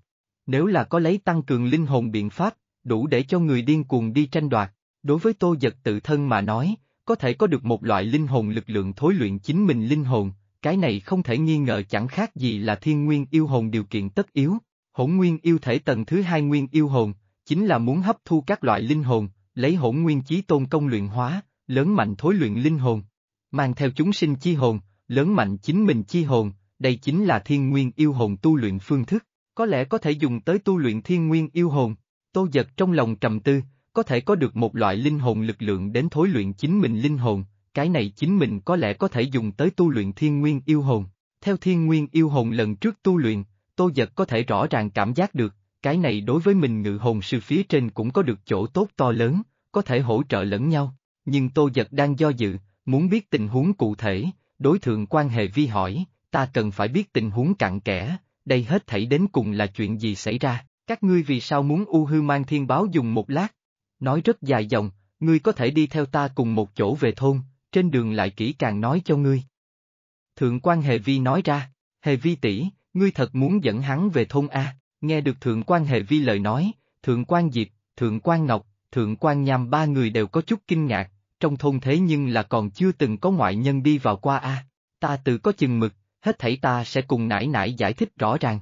Nếu là có lấy tăng cường linh hồn biện pháp, đủ để cho người điên cuồng đi tranh đoạt, đối với tô giật tự thân mà nói, có thể có được một loại linh hồn lực lượng thối luyện chính mình linh hồn, cái này không thể nghi ngờ chẳng khác gì là thiên nguyên yêu hồn điều kiện tất yếu, hỗn nguyên yêu thể tầng thứ hai nguyên yêu hồn, chính là muốn hấp thu các loại linh hồn, lấy hỗn nguyên chí tôn công luyện hóa, lớn mạnh thối luyện linh hồn, mang theo chúng sinh chi hồn, lớn mạnh chính mình chi hồn, đây chính là thiên nguyên yêu hồn tu luyện phương thức, có lẽ có thể dùng tới tu luyện thiên nguyên yêu hồn. Tô giật trong lòng trầm tư, có thể có được một loại linh hồn lực lượng đến thối luyện chính mình linh hồn, cái này chính mình có lẽ có thể dùng tới tu luyện thiên nguyên yêu hồn. Theo thiên nguyên yêu hồn lần trước tu luyện, Tô Giật có thể rõ ràng cảm giác được, cái này đối với mình ngự hồn sư phía trên cũng có được chỗ tốt to lớn, có thể hỗ trợ lẫn nhau. Nhưng Tô Giật đang do dự, muốn biết tình huống cụ thể, đối thượng quan hệ vi hỏi, ta cần phải biết tình huống cặn kẽ, đây hết thảy đến cùng là chuyện gì xảy ra, các ngươi vì sao muốn U Hư mang thiên báo dùng một lát? Nói rất dài dòng, ngươi có thể đi theo ta cùng một chỗ về thôn, trên đường lại kỹ càng nói cho ngươi. Thượng quan Hề Vi nói ra, Hề Vi tỷ, ngươi thật muốn dẫn hắn về thôn A, nghe được thượng quan Hề Vi lời nói, thượng quan Diệp, thượng quan Ngọc, thượng quan Nham ba người đều có chút kinh ngạc, trong thôn thế nhưng là còn chưa từng có ngoại nhân đi vào qua A, ta tự có chừng mực, hết thảy ta sẽ cùng nãi nãi giải thích rõ ràng.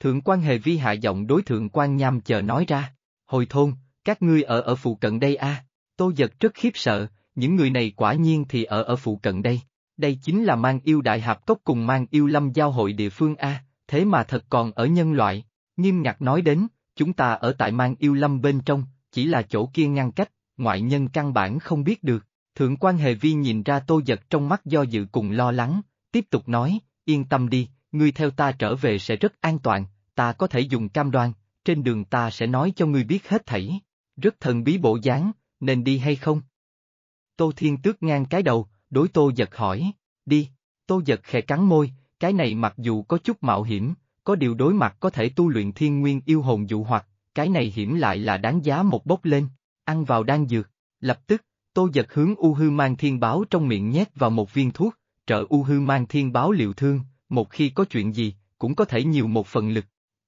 Thượng quan hề vi hạ giọng đối thượng quan nham chờ nói ra, hồi thôn, các ngươi ở ở phụ cận đây a à? tô giật rất khiếp sợ, những người này quả nhiên thì ở ở phụ cận đây, đây chính là mang yêu đại hạp cốc cùng mang yêu lâm giao hội địa phương a thế mà thật còn ở nhân loại, nghiêm ngặt nói đến, chúng ta ở tại mang yêu lâm bên trong, chỉ là chỗ kia ngăn cách, ngoại nhân căn bản không biết được. Thượng quan Hề Vi nhìn ra tô giật trong mắt do dự cùng lo lắng, tiếp tục nói, yên tâm đi, ngươi theo ta trở về sẽ rất an toàn, ta có thể dùng cam đoan, trên đường ta sẽ nói cho ngươi biết hết thảy. Rất thần bí bộ dáng, nên đi hay không? Tô Thiên tước ngang cái đầu, đối Tô Giật hỏi, đi, Tô Giật khẽ cắn môi, cái này mặc dù có chút mạo hiểm, có điều đối mặt có thể tu luyện thiên nguyên yêu hồn dụ hoặc, cái này hiểm lại là đáng giá một bốc lên, ăn vào đang dược, lập tức, Tô Giật hướng U Hư mang thiên báo trong miệng nhét vào một viên thuốc, trợ U Hư mang thiên báo liệu thương, một khi có chuyện gì, cũng có thể nhiều một phần lực.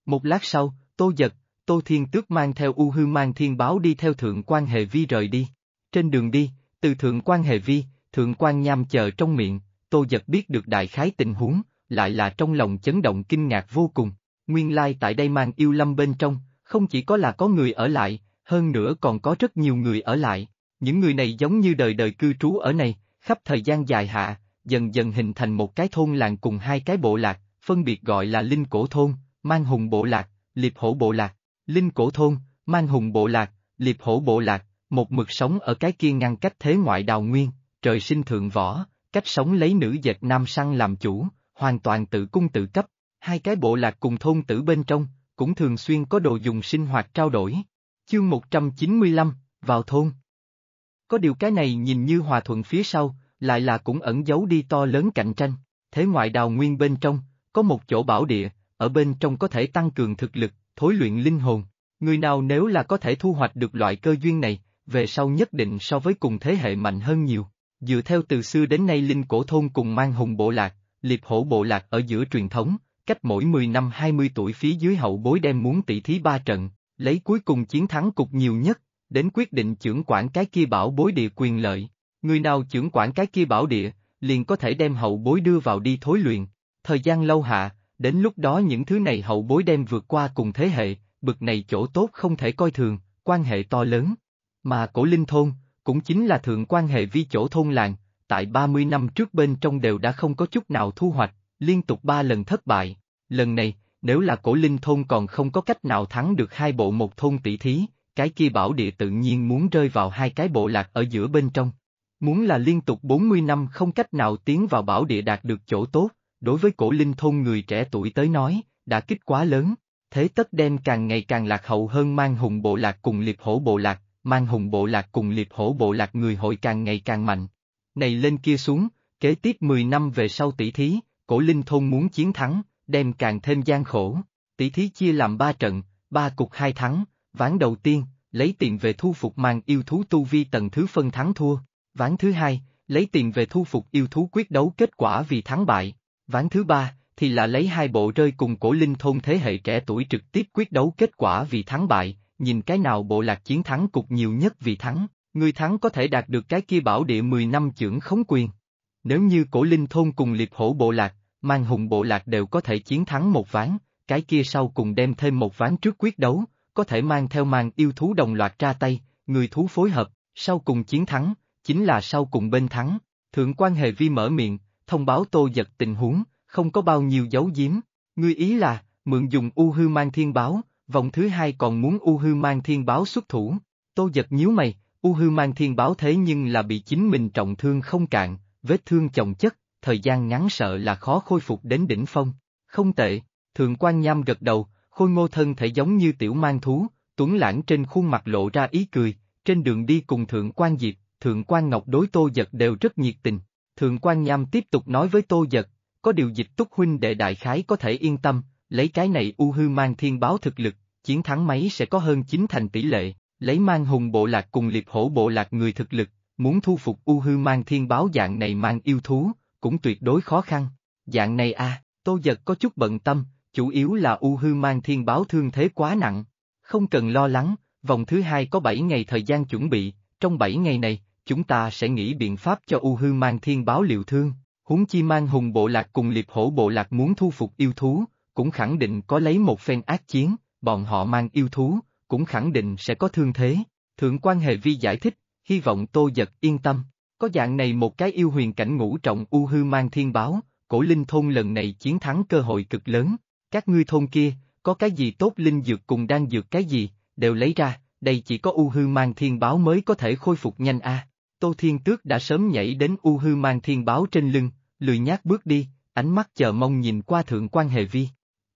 Một lát sau, Tô Giật, Tô Thiên Tước mang theo U Hư mang thiên báo đi theo Thượng quan Hệ Vi rời đi. Trên đường đi, từ Thượng quan Hệ Vi, Thượng quan Nham chờ trong miệng, Tô Giật biết được đại khái tình huống, lại là trong lòng chấn động kinh ngạc vô cùng. Nguyên lai like tại đây mang yêu lâm bên trong, không chỉ có là có người ở lại, hơn nữa còn có rất nhiều người ở lại. Những người này giống như đời đời cư trú ở này, khắp thời gian dài hạ, dần dần hình thành một cái thôn làng cùng hai cái bộ lạc, phân biệt gọi là Linh Cổ Thôn, Mang Hùng Bộ Lạc, Liệp Hổ Bộ Lạc, Linh Cổ Thôn, Mang Hùng Bộ Lạc, Liệp Hổ Bộ Lạc, một mực sống ở cái kia ngăn cách thế ngoại đào nguyên, trời sinh thượng võ, cách sống lấy nữ dệt nam săn làm chủ, hoàn toàn tự cung tự cấp, hai cái bộ lạc cùng thôn tử bên trong, cũng thường xuyên có đồ dùng sinh hoạt trao đổi. Chương 195, vào thôn. Có điều cái này nhìn như hòa thuận phía sau, lại là cũng ẩn giấu đi to lớn cạnh tranh. Thế ngoại đào nguyên bên trong, có một chỗ bảo địa, ở bên trong có thể tăng cường thực lực, thối luyện linh hồn. Người nào nếu là có thể thu hoạch được loại cơ duyên này, về sau nhất định so với cùng thế hệ mạnh hơn nhiều. Dựa theo từ xưa đến nay linh cổ thôn cùng mang hùng bộ lạc, liệp hổ bộ lạc ở giữa truyền thống, cách mỗi 10 năm 20 tuổi phía dưới hậu bối đem muốn tỷ thí ba trận, lấy cuối cùng chiến thắng cục nhiều nhất, đến quyết định trưởng quản cái kia bảo bối địa quyền lợi. Người nào trưởng quản cái kia bảo địa, liền có thể đem hậu bối đưa vào đi thối luyện. Thời gian lâu hạ, đến lúc đó những thứ này hậu bối đem vượt qua cùng thế hệ, bực này chỗ tốt không thể coi thường, quan hệ to lớn. Mà cổ linh thôn, cũng chính là thượng quan hệ vi chỗ thôn làng, tại 30 năm trước bên trong đều đã không có chút nào thu hoạch, liên tục ba lần thất bại. Lần này, nếu là cổ linh thôn còn không có cách nào thắng được hai bộ một thôn tỷ thí, cái kia bảo địa tự nhiên muốn rơi vào hai cái bộ lạc ở giữa bên trong. Muốn là liên tục 40 năm không cách nào tiến vào bảo địa đạt được chỗ tốt, đối với cổ linh thôn người trẻ tuổi tới nói, đã kích quá lớn, thế tất đen càng ngày càng lạc hậu hơn mang hùng bộ lạc cùng liệp hổ bộ lạc, mang hùng bộ lạc cùng liệp hổ bộ lạc người hội càng ngày càng mạnh. Này lên kia xuống, kế tiếp 10 năm về sau tỷ thí, cổ linh thôn muốn chiến thắng, đem càng thêm gian khổ. Tỷ thí chia làm 3 trận, 3 cục 2 thắng, ván đầu tiên, lấy tiền về thu phục mang yêu thú tu vi tầng thứ phân thắng thua, Ván thứ hai, lấy tiền về thu phục yêu thú quyết đấu kết quả vì thắng bại. Ván thứ ba, thì là lấy hai bộ rơi cùng cổ linh thôn thế hệ trẻ tuổi trực tiếp quyết đấu kết quả vì thắng bại, nhìn cái nào bộ lạc chiến thắng cục nhiều nhất vì thắng, người thắng có thể đạt được cái kia bảo địa 10 năm trưởng khống quyền. Nếu như cổ linh thôn cùng liệp hổ bộ lạc, mang hùng bộ lạc đều có thể chiến thắng một ván, cái kia sau cùng đem thêm một ván trước quyết đấu, có thể mang theo mang yêu thú đồng loạt ra tay, người thú phối hợp, sau cùng chiến thắng, chính là sau cùng bên thắng. Thượng quan hệ vi mở miệng, thông báo tô giật tình huống, không có bao nhiêu giấu giếm. Ngươi ý là, mượn dùng U hư mang thiên báo, vòng thứ hai còn muốn U hư mang thiên báo xuất thủ. Tô giật nhíu mày, U hư mang thiên báo thế nhưng là bị chính mình trọng thương không cạn, vết thương chồng chất, thời gian ngắn sợ là khó khôi phục đến đỉnh phong. Không tệ, thượng quan nham gật đầu, khôi ngô thân thể giống như tiểu mang thú, tuấn lãng trên khuôn mặt lộ ra ý cười, trên đường đi cùng thượng quan diệp, Thượng quan Ngọc đối Tô Giật đều rất nhiệt tình. Thượng quan Nham tiếp tục nói với Tô Giật, có điều dịch túc huynh đệ đại khái có thể yên tâm, lấy cái này u hư mang thiên báo thực lực, chiến thắng máy sẽ có hơn chín thành tỷ lệ, lấy mang hùng bộ lạc cùng liệp hổ bộ lạc người thực lực, muốn thu phục u hư mang thiên báo dạng này mang yêu thú, cũng tuyệt đối khó khăn. Dạng này a, à, Tô Giật có chút bận tâm, chủ yếu là u hư mang thiên báo thương thế quá nặng. Không cần lo lắng, vòng thứ hai có 7 ngày thời gian chuẩn bị, trong 7 ngày này, chúng ta sẽ nghĩ biện pháp cho U Hư mang thiên báo liệu thương, huống chi mang hùng bộ lạc cùng liệp hổ bộ lạc muốn thu phục yêu thú, cũng khẳng định có lấy một phen ác chiến, bọn họ mang yêu thú, cũng khẳng định sẽ có thương thế. Thượng quan hệ vi giải thích, hy vọng tô giật yên tâm, có dạng này một cái yêu huyền cảnh ngũ trọng U Hư mang thiên báo, cổ linh thôn lần này chiến thắng cơ hội cực lớn, các ngươi thôn kia, có cái gì tốt linh dược cùng đang dược cái gì, đều lấy ra, đây chỉ có U Hư mang thiên báo mới có thể khôi phục nhanh a. Tô Thiên Tước đã sớm nhảy đến U Hư mang thiên báo trên lưng, lười nhát bước đi, ánh mắt chờ mong nhìn qua thượng quan Hề vi.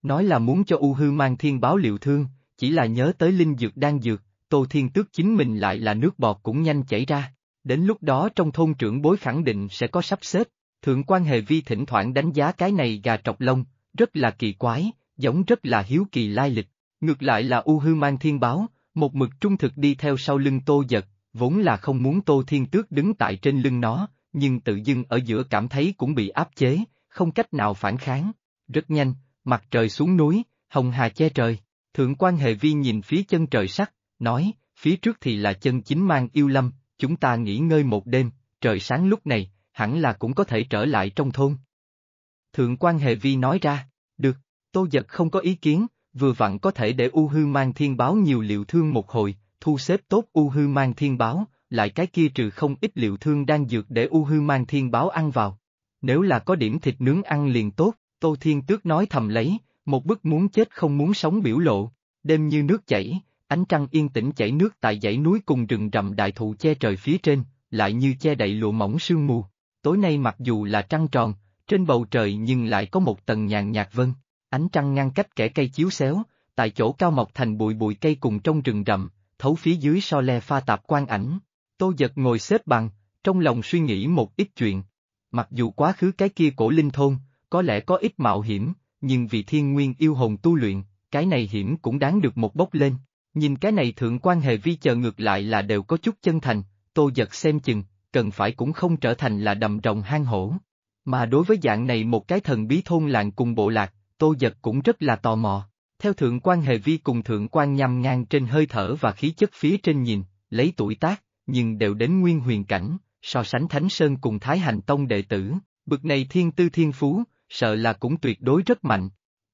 Nói là muốn cho U Hư mang thiên báo liệu thương, chỉ là nhớ tới linh dược đang dược, Tô Thiên Tước chính mình lại là nước bọt cũng nhanh chảy ra. Đến lúc đó trong thôn trưởng bối khẳng định sẽ có sắp xếp, thượng quan Hề vi thỉnh thoảng đánh giá cái này gà trọc lông, rất là kỳ quái, giống rất là hiếu kỳ lai lịch. Ngược lại là U Hư mang thiên báo, một mực trung thực đi theo sau lưng Tô Giật, vốn là không muốn Tô Thiên Tước đứng tại trên lưng nó, nhưng tự dưng ở giữa cảm thấy cũng bị áp chế, không cách nào phản kháng. Rất nhanh, mặt trời xuống núi, hồng hà che trời, thượng quan hệ vi nhìn phía chân trời sắc, nói, phía trước thì là chân chính mang yêu lâm, chúng ta nghỉ ngơi một đêm, trời sáng lúc này, hẳn là cũng có thể trở lại trong thôn. Thượng quan hệ vi nói ra, được, tô giật không có ý kiến, vừa vặn có thể để U Hư mang thiên báo nhiều liệu thương một hồi, thu xếp tốt U Hư Mang Thiên Báo, lại cái kia trừ không ít liệu thương đang dược để U Hư Mang Thiên Báo ăn vào. Nếu là có điểm thịt nướng ăn liền tốt, Tô Thiên Tước nói thầm lấy, một bức muốn chết không muốn sống biểu lộ, đêm như nước chảy, ánh trăng yên tĩnh chảy nước tại dãy núi cùng rừng rậm đại thụ che trời phía trên, lại như che đậy lụa mỏng sương mù. Tối nay mặc dù là trăng tròn, trên bầu trời nhưng lại có một tầng nhàn nhạt vân, ánh trăng ngăn cách kẻ cây chiếu xéo, tại chỗ cao mọc thành bụi bụi cây cùng trong rừng rậm, thấu phía dưới so le pha tạp quan ảnh. Tô giật ngồi xếp bằng, trong lòng suy nghĩ một ít chuyện. Mặc dù quá khứ cái kia cổ linh thôn, có lẽ có ít mạo hiểm, nhưng vì thiên nguyên yêu hồn tu luyện, cái này hiểm cũng đáng được một bốc lên. Nhìn cái này thượng quan hệ vi chờ ngược lại là đều có chút chân thành, tô giật xem chừng, cần phải cũng không trở thành là đầm rồng hang hổ. Mà đối với dạng này một cái thần bí thôn làng cùng bộ lạc, tô giật cũng rất là tò mò. Theo thượng quan hệ vi cùng thượng quan nhằm ngang trên hơi thở và khí chất phía trên nhìn, lấy tuổi tác, nhưng đều đến nguyên huyền cảnh, so sánh Thánh Sơn cùng Thái Hành Tông đệ tử, bực này thiên tư thiên phú, sợ là cũng tuyệt đối rất mạnh.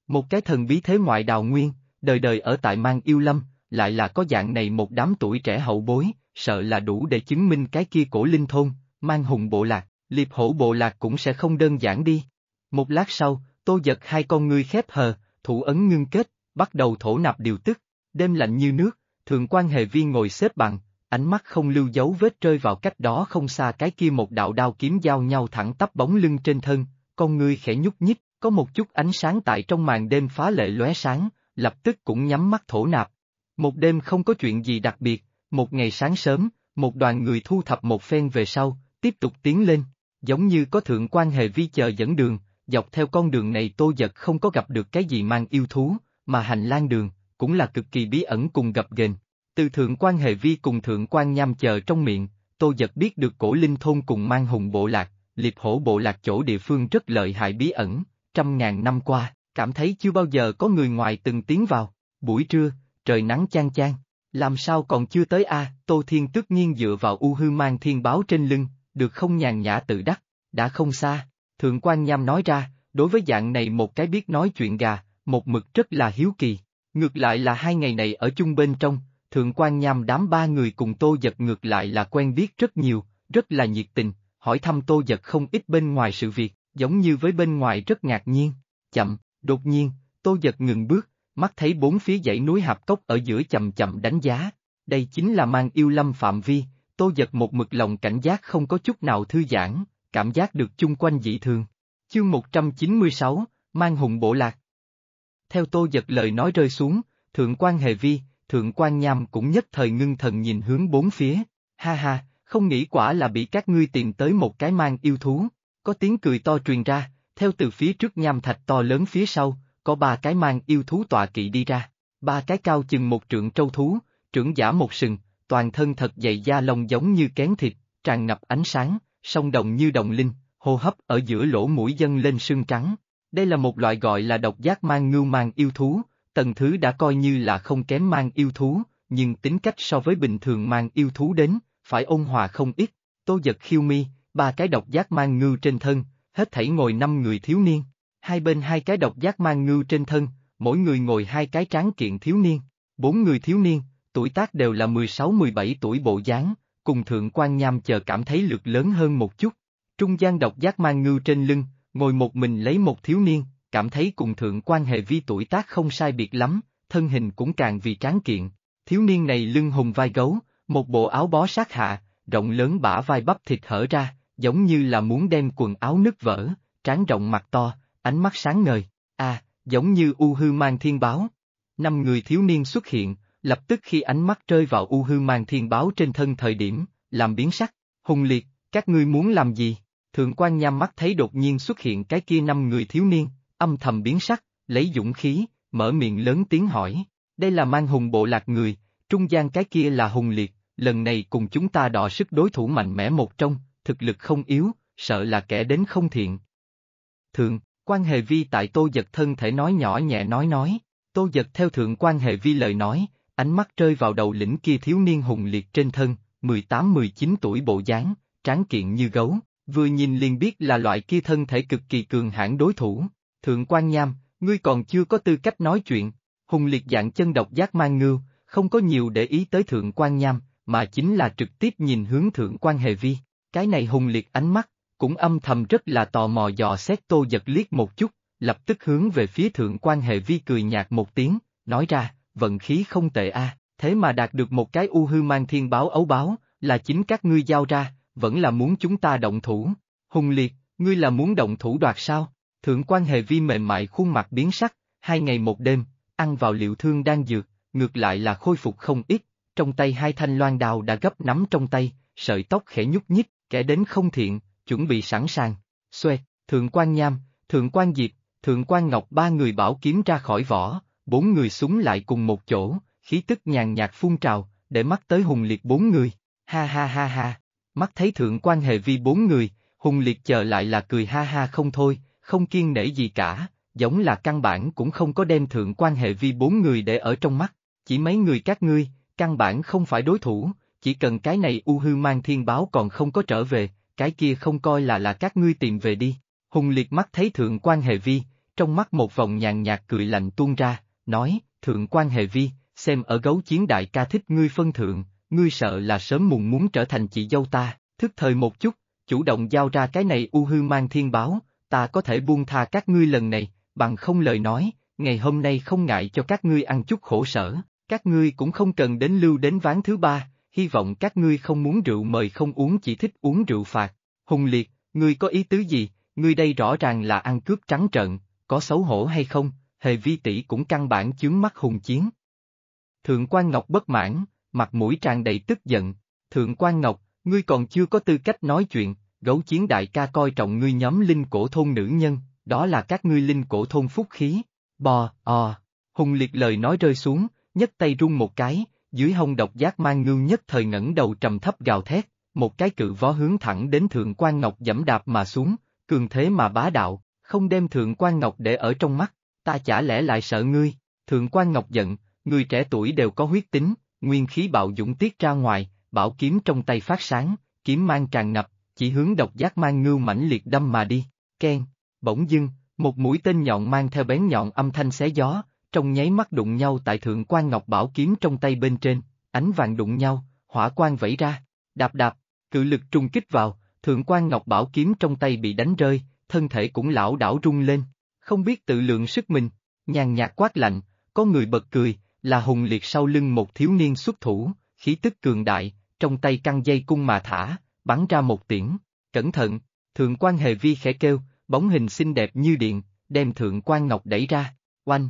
Một cái thần bí thế ngoại đào nguyên, đời đời ở tại Mang Yêu Lâm, lại là có dạng này một đám tuổi trẻ hậu bối, sợ là đủ để chứng minh cái kia cổ linh thôn, Mang Hùng Bộ Lạc, Liệp Hổ Bộ Lạc cũng sẽ không đơn giản đi. Một lát sau, tô giật hai con ngươi khép hờ, thủ ấn ngưng kết, bắt đầu thổ nạp điều tức, đêm lạnh như nước, thượng quan hệ viên ngồi xếp bằng, ánh mắt không lưu dấu vết rơi vào cách đó không xa cái kia một đạo đao kiếm giao nhau thẳng tắp bóng lưng trên thân, con người khẽ nhúc nhích, có một chút ánh sáng tại trong màn đêm phá lệ lóe sáng, lập tức cũng nhắm mắt thổ nạp. Một đêm không có chuyện gì đặc biệt, một ngày sáng sớm, một đoàn người thu thập một phen về sau, tiếp tục tiến lên, giống như có thượng quan hệ vi chờ dẫn đường, dọc theo con đường này tô giật không có gặp được cái gì mang yêu thú, mà hành lang đường, cũng là cực kỳ bí ẩn cùng gập ghềnh. Từ thượng quan hệ vi cùng thượng quan nham chờ trong miệng, tô giật biết được cổ linh thôn cùng mang hùng bộ lạc, liệp hổ bộ lạc chỗ địa phương rất lợi hại bí ẩn, trăm ngàn năm qua, cảm thấy chưa bao giờ có người ngoài từng tiến vào, buổi trưa, trời nắng chan chan, làm sao còn chưa tới a à? tô thiên tất nhiên dựa vào u hư mang thiên báo trên lưng, được không nhàn nhã tự đắc, đã không xa, thượng quan nham nói ra, đối với dạng này một cái biết nói chuyện gà, một mực rất là hiếu kỳ. Ngược lại là hai ngày này ở chung bên trong, Thượng quan Nham đám ba người cùng Tô Giật ngược lại là quen biết rất nhiều, rất là nhiệt tình, hỏi thăm Tô Giật không ít bên ngoài sự việc, giống như với bên ngoài rất ngạc nhiên. Chậm, đột nhiên, Tô Giật ngừng bước, mắt thấy bốn phía dãy núi hạp cốc ở giữa chậm chậm đánh giá. Đây chính là mang yêu lâm phạm vi, Tô Giật một mực lòng cảnh giác không có chút nào thư giãn, cảm giác được chung quanh dị thường. Chương 196, Mang Hùng Bộ Lạc theo tô giật lời nói rơi xuống, thượng quan hệ vi, thượng quan nham cũng nhất thời ngưng thần nhìn hướng bốn phía, ha ha, không nghĩ quả là bị các ngươi tìm tới một cái mang yêu thú, có tiếng cười to truyền ra, theo từ phía trước nham thạch to lớn phía sau, có ba cái mang yêu thú tọa kỵ đi ra, ba cái cao chừng một trượng trâu thú, trưởng giả một sừng, toàn thân thật dày da lông giống như kén thịt, tràn ngập ánh sáng, sông đồng như đồng linh, hô hấp ở giữa lỗ mũi dâng lên sương trắng, đây là một loại gọi là độc giác mang ngưu mang yêu thú, tần thứ đã coi như là không kém mang yêu thú, nhưng tính cách so với bình thường mang yêu thú đến, phải ôn hòa không ít. Tô giật khiêu mi, ba cái độc giác mang ngưu trên thân, hết thảy ngồi năm người thiếu niên, hai bên hai cái độc giác mang ngưu trên thân, mỗi người ngồi hai cái tráng kiện thiếu niên, bốn người thiếu niên, tuổi tác đều là 16-17 tuổi bộ dáng, cùng thượng quan nham chờ cảm thấy lực lớn hơn một chút. Trung gian độc giác mang ngưu trên lưng, Ngồi một mình lấy một thiếu niên, cảm thấy cùng thượng quan hệ vi tuổi tác không sai biệt lắm, thân hình cũng càng vì tráng kiện. Thiếu niên này lưng hùng vai gấu, một bộ áo bó sát hạ, rộng lớn bả vai bắp thịt hở ra, giống như là muốn đem quần áo nứt vỡ, trán rộng mặt to, ánh mắt sáng ngời, a à, giống như U Hư Mang Thiên Báo. Năm người thiếu niên xuất hiện, lập tức khi ánh mắt rơi vào U Hư Mang Thiên Báo trên thân thời điểm, làm biến sắc, hùng liệt, các ngươi muốn làm gì? Thượng quan nhắm mắt thấy đột nhiên xuất hiện cái kia năm người thiếu niên, âm thầm biến sắc, lấy dũng khí, mở miệng lớn tiếng hỏi. Đây là mang hùng bộ lạc người, trung gian cái kia là hùng liệt, lần này cùng chúng ta đọ sức đối thủ mạnh mẽ một trong, thực lực không yếu, sợ là kẻ đến không thiện. Thượng quan hệ vi tại tô giật thân thể nói nhỏ nhẹ nói nói, tô giật theo thượng quan hệ vi lời nói, ánh mắt rơi vào đầu lĩnh kia thiếu niên hùng liệt trên thân, 18-19 tuổi bộ dáng, tráng kiện như gấu, Vừa nhìn liền biết là loại kia thân thể cực kỳ cường hãn đối thủ. Thượng quan nham, ngươi còn chưa có tư cách nói chuyện. Hùng liệt dạng chân độc giác mang ngưu, không có nhiều để ý tới thượng quan nham, mà chính là trực tiếp nhìn hướng thượng quan hệ vi. Cái này hùng liệt ánh mắt, cũng âm thầm rất là tò mò dò xét tô giật liếc một chút, lập tức hướng về phía thượng quan hệ vi cười nhạt một tiếng, nói ra, vận khí không tệ a thế mà đạt được một cái u hư mang thiên báo ấu báo, là chính các ngươi giao ra, vẫn là muốn chúng ta động thủ. Hùng liệt, ngươi là muốn động thủ đoạt sao? Thượng quan hệ vi mềm mại khuôn mặt biến sắc, hai ngày một đêm, ăn vào liệu thương đang dược, ngược lại là khôi phục không ít, trong tay hai thanh loan đào đã gấp nắm trong tay, sợi tóc khẽ nhúc nhích, kẻ đến không thiện, chuẩn bị sẵn sàng. Xoẹt, thượng quan nham, thượng quan diệp, thượng quan ngọc ba người bảo kiếm ra khỏi vỏ, bốn người súng lại cùng một chỗ, khí tức nhàn nhạt phun trào, để mắt tới hùng liệt bốn người. Ha ha ha ha mắt thấy thượng quan hệ vi bốn người, hùng liệt chờ lại là cười ha ha không thôi, không kiên nể gì cả, giống là căn bản cũng không có đem thượng quan hệ vi bốn người để ở trong mắt, chỉ mấy người các ngươi, căn bản không phải đối thủ, chỉ cần cái này u hư mang thiên báo còn không có trở về, cái kia không coi là là các ngươi tìm về đi. Hùng liệt mắt thấy thượng quan hệ vi, trong mắt một vòng nhàn nhạt cười lạnh tuôn ra, nói, thượng quan hệ vi, xem ở gấu chiến đại ca thích ngươi phân thượng, ngươi sợ là sớm muộn muốn trở thành chị dâu ta, thức thời một chút, chủ động giao ra cái này u hư mang thiên báo, ta có thể buông tha các ngươi lần này, bằng không lời nói, ngày hôm nay không ngại cho các ngươi ăn chút khổ sở, các ngươi cũng không cần đến lưu đến ván thứ ba, hy vọng các ngươi không muốn rượu mời không uống chỉ thích uống rượu phạt. Hùng liệt, ngươi có ý tứ gì, ngươi đây rõ ràng là ăn cướp trắng trợn, có xấu hổ hay không, hề vi tỷ cũng căn bản chướng mắt hùng chiến. Thượng quan Ngọc bất mãn, mặt mũi tràn đầy tức giận, Thượng quan Ngọc, ngươi còn chưa có tư cách nói chuyện, gấu chiến đại ca coi trọng ngươi nhóm linh cổ thôn nữ nhân, đó là các ngươi linh cổ thôn phúc khí, bò, ò, à. hùng liệt lời nói rơi xuống, nhấc tay rung một cái, dưới hông độc giác mang ngưu nhất thời ngẩng đầu trầm thấp gào thét, một cái cự vó hướng thẳng đến Thượng quan Ngọc dẫm đạp mà xuống, cường thế mà bá đạo, không đem Thượng quan Ngọc để ở trong mắt, ta chả lẽ lại sợ ngươi, Thượng quan Ngọc giận, người trẻ tuổi đều có huyết tính, nguyên khí bạo dũng tiết ra ngoài, bảo kiếm trong tay phát sáng, kiếm mang tràn ngập, chỉ hướng độc giác mang ngưu mãnh liệt đâm mà đi, keng, bỗng dưng, một mũi tên nhọn mang theo bén nhọn âm thanh xé gió, trong nháy mắt đụng nhau tại thượng quan ngọc bảo kiếm trong tay bên trên, ánh vàng đụng nhau, hỏa quang vẫy ra, đạp đạp, cự lực trùng kích vào, thượng quan ngọc bảo kiếm trong tay bị đánh rơi, thân thể cũng lão đảo rung lên, không biết tự lượng sức mình, nhàn nhạt quát lạnh, có người bật cười, là hùng liệt sau lưng một thiếu niên xuất thủ, khí tức cường đại, trong tay căng dây cung mà thả, bắn ra một tiễn, cẩn thận, thượng quan hề vi khẽ kêu, bóng hình xinh đẹp như điện, đem thượng quan ngọc đẩy ra, oanh.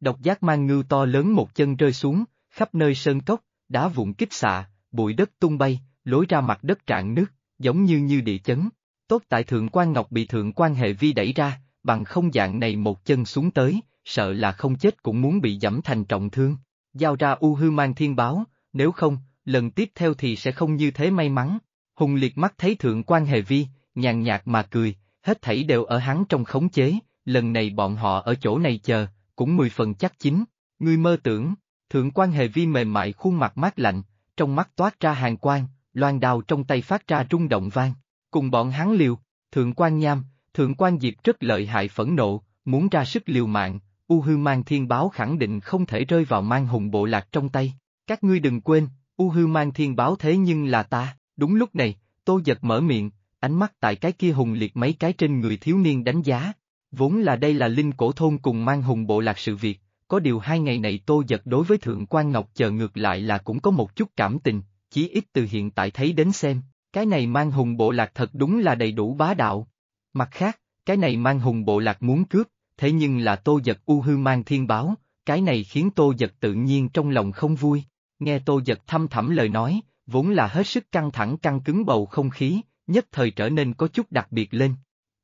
Độc giác mang ngưu to lớn một chân rơi xuống, khắp nơi sơn cốc, đá vụn kích xạ, bụi đất tung bay, lối ra mặt đất trạng nước, giống như như địa chấn. Tốt tại thượng quan ngọc bị thượng quan hệ vi đẩy ra, bằng không dạng này một chân xuống tới, sợ là không chết cũng muốn bị giẫm thành trọng thương. Giao ra U Hư mang thiên báo, nếu không, lần tiếp theo thì sẽ không như thế may mắn. Hùng liệt mắt thấy thượng quan hệ vi, nhàn nhạt mà cười, hết thảy đều ở hắn trong khống chế, lần này bọn họ ở chỗ này chờ, cũng mười phần chắc chính. Ngươi mơ tưởng, thượng quan hệ vi mềm mại khuôn mặt mát lạnh, trong mắt toát ra hàng quang, loan đào trong tay phát ra rung động vang. Cùng bọn hắn liều, thượng quan nham, thượng quan diệp rất lợi hại phẫn nộ, muốn ra sức liều mạng, U Hư Mang Thiên Báo khẳng định không thể rơi vào mang hùng bộ lạc trong tay. Các ngươi đừng quên, U Hư Mang Thiên Báo thế nhưng là ta, đúng lúc này, tô giật mở miệng, ánh mắt tại cái kia hùng liệt mấy cái trên người thiếu niên đánh giá. Vốn là đây là linh cổ thôn cùng mang hùng bộ lạc sự việc, có điều hai ngày này tô giật đối với Thượng quan Ngọc chờ ngược lại là cũng có một chút cảm tình, chí ít từ hiện tại thấy đến xem, cái này mang hùng bộ lạc thật đúng là đầy đủ bá đạo. Mặt khác, cái này mang hùng bộ lạc muốn cướp, thế nhưng là Tô Giật U Hư mang thiên báo, cái này khiến Tô Giật tự nhiên trong lòng không vui. Nghe Tô Giật thăm thẳm lời nói, vốn là hết sức căng thẳng căng cứng bầu không khí, nhất thời trở nên có chút đặc biệt lên.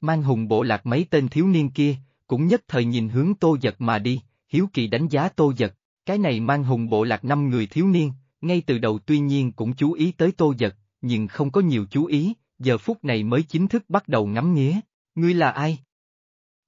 Mang hùng bộ lạc mấy tên thiếu niên kia, cũng nhất thời nhìn hướng Tô Giật mà đi, hiếu kỳ đánh giá Tô Giật, cái này mang hùng bộ lạc năm người thiếu niên, ngay từ đầu tuy nhiên cũng chú ý tới Tô Giật, nhưng không có nhiều chú ý, giờ phút này mới chính thức bắt đầu ngắm nghía. Ngươi là ai?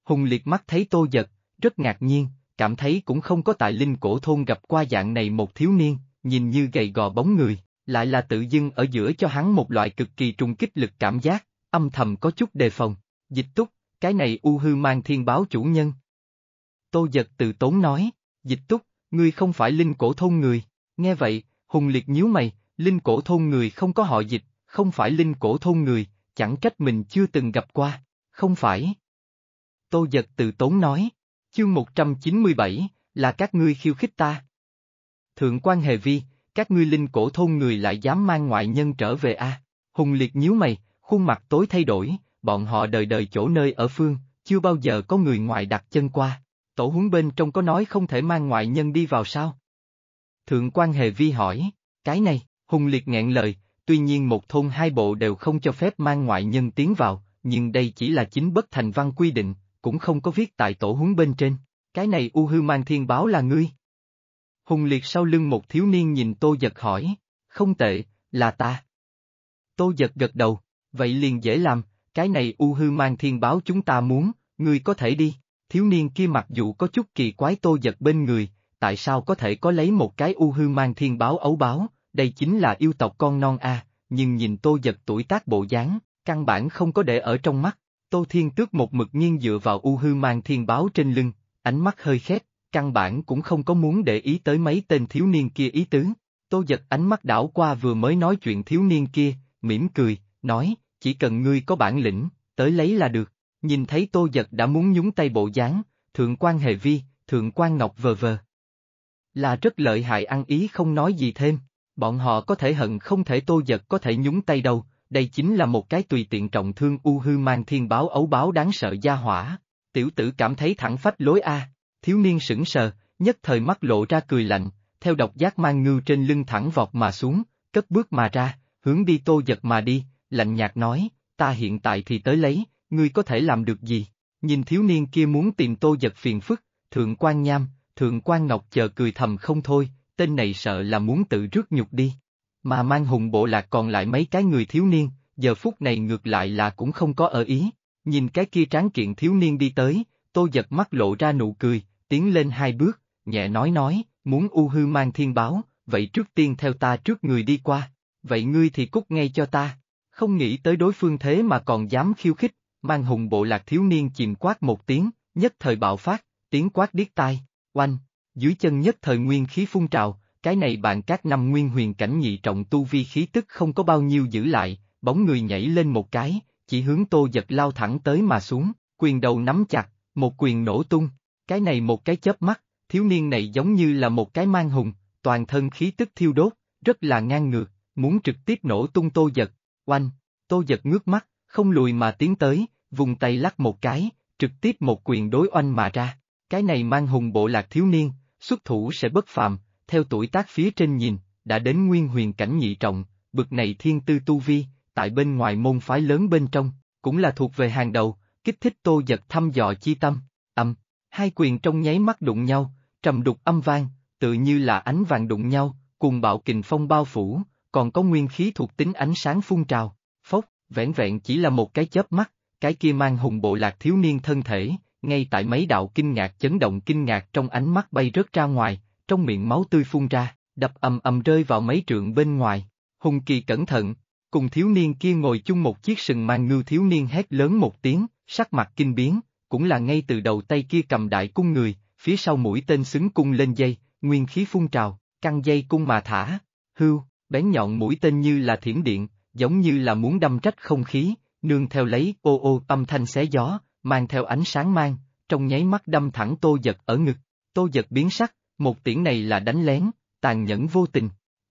Hùng liệt mắt thấy tô giật, rất ngạc nhiên, cảm thấy cũng không có tại linh cổ thôn gặp qua dạng này một thiếu niên, nhìn như gầy gò bóng người, lại là tự dưng ở giữa cho hắn một loại cực kỳ trùng kích lực cảm giác, âm thầm có chút đề phòng, dịch túc, cái này u hư mang thiên báo chủ nhân. Tô giật từ tốn nói, dịch túc, ngươi không phải linh cổ thôn người, nghe vậy, hùng liệt nhíu mày, linh cổ thôn người không có họ dịch, không phải linh cổ thôn người, chẳng trách mình chưa từng gặp qua, không phải. Tô Giật từ tốn nói. Chương 197, là các ngươi khiêu khích ta. Thượng quan Hề Vi, các ngươi linh cổ thôn người lại dám mang ngoại nhân trở về a Hùng liệt nhíu mày, khuôn mặt tối thay đổi, bọn họ đời đời chỗ nơi ở phương, chưa bao giờ có người ngoại đặt chân qua. Tổ huấn bên trong có nói không thể mang ngoại nhân đi vào sao? Thượng quan Hề Vi hỏi, cái này, Hùng liệt nghẹn lời, tuy nhiên một thôn hai bộ đều không cho phép mang ngoại nhân tiến vào, nhưng đây chỉ là chính bất thành văn quy định, cũng không có viết tại tổ huấn bên trên. Cái này U Hư Mang Thiên báo là ngươi. Hùng Liệt sau lưng một thiếu niên nhìn Tô Giật hỏi, không tệ, là ta. Tô Giật gật đầu, vậy liền dễ làm, cái này U Hư Mang Thiên báo chúng ta muốn, ngươi có thể đi. Thiếu niên kia mặc dù có chút kỳ quái Tô Giật bên người, tại sao có thể có lấy một cái U Hư Mang Thiên báo ấu báo, đây chính là yêu tộc con non a, nhưng nhìn Tô Giật tuổi tác bộ dáng, căn bản không có để ở trong mắt. Tô Thiên Tước một mực nghiêng dựa vào u hư mang thiên báo trên lưng, ánh mắt hơi khép, căn bản cũng không có muốn để ý tới mấy tên thiếu niên kia ý tứ. Tô giật ánh mắt đảo qua vừa mới nói chuyện thiếu niên kia, mỉm cười, nói, chỉ cần ngươi có bản lĩnh, tới lấy là được. Nhìn thấy tô giật đã muốn nhúng tay bộ dáng, thượng quan hệ vi, thượng quan ngọc vờ vờ. Là rất lợi hại ăn ý không nói gì thêm, bọn họ có thể hận không thể tô giật có thể nhúng tay đâu, đây chính là một cái tùy tiện trọng thương u hư mang thiên báo ấu báo đáng sợ gia hỏa. Tiểu tử cảm thấy thẳng phách lối a, thiếu niên sững sờ, nhất thời mắt lộ ra cười lạnh, theo độc giác mang ngư trên lưng thẳng vọt mà xuống, cất bước mà ra, hướng đi tô giật mà đi, lạnh nhạt nói, ta hiện tại thì tới lấy, ngươi có thể làm được gì? Nhìn thiếu niên kia muốn tìm tô giật phiền phức, thượng quan nham, thượng quan ngọc chờ cười thầm không thôi, tên này sợ là muốn tự rước nhục đi. Mà mang hùng bộ lạc còn lại mấy cái người thiếu niên, giờ phút này ngược lại là cũng không có ở ý. Nhìn cái kia tráng kiện thiếu niên đi tới, tôi giật mắt lộ ra nụ cười, tiến lên hai bước, nhẹ nói nói, muốn u hư mang thiên báo, vậy trước tiên theo ta trước người đi qua, vậy ngươi thì cút ngay cho ta. Không nghĩ tới đối phương thế mà còn dám khiêu khích, mang hùng bộ lạc thiếu niên chìm quát một tiếng, nhất thời bạo phát, tiếng quát điếc tai, oanh, dưới chân nhất thời nguyên khí phun trào, cái này bạn các năm nguyên huyền cảnh nhị trọng tu vi khí tức không có bao nhiêu giữ lại, bóng người nhảy lên một cái, chỉ hướng tô giật lao thẳng tới mà xuống, quyền đầu nắm chặt, một quyền nổ tung, cái này một cái chớp mắt, thiếu niên này giống như là một cái mang hùng, toàn thân khí tức thiêu đốt, rất là ngang ngược, muốn trực tiếp nổ tung tô giật, oanh, tô giật ngước mắt, không lùi mà tiến tới, vùng tay lắc một cái, trực tiếp một quyền đối oanh mà ra, cái này mang hùng bộ lạc thiếu niên, xuất thủ sẽ bất phàm, theo tuổi tác phía trên nhìn, đã đến nguyên huyền cảnh nhị trọng, bực này thiên tư tu vi, tại bên ngoài môn phái lớn bên trong, cũng là thuộc về hàng đầu, kích thích tô giật thăm dò chi tâm, âm, hai quyền trong nháy mắt đụng nhau, trầm đục âm vang, tự như là ánh vàng đụng nhau, cùng bạo kình phong bao phủ, còn có nguyên khí thuộc tính ánh sáng phun trào, phốc, vẻn vẹn chỉ là một cái chớp mắt, cái kia mang hùng bộ lạc thiếu niên thân thể, ngay tại mấy đạo kinh ngạc chấn động kinh ngạc trong ánh mắt bay rớt ra ngoài, trong miệng máu tươi phun ra, đập ầm ầm rơi vào mấy trượng bên ngoài. Hùng Kỳ cẩn thận, cùng thiếu niên kia ngồi chung một chiếc sừng mang ngư thiếu niên hét lớn một tiếng, sắc mặt kinh biến, cũng là ngay từ đầu tay kia cầm đại cung người, phía sau mũi tên xứng cung lên dây, nguyên khí phun trào, căng dây cung mà thả, hưu, bén nhọn mũi tên như là thiểm điện, giống như là muốn đâm trách không khí, nương theo lấy ô ô âm thanh xé gió, mang theo ánh sáng mang, trong nháy mắt đâm thẳng tô giật ở ngực, tô giật biến sắc, một tiễn này là đánh lén, tàn nhẫn vô tình.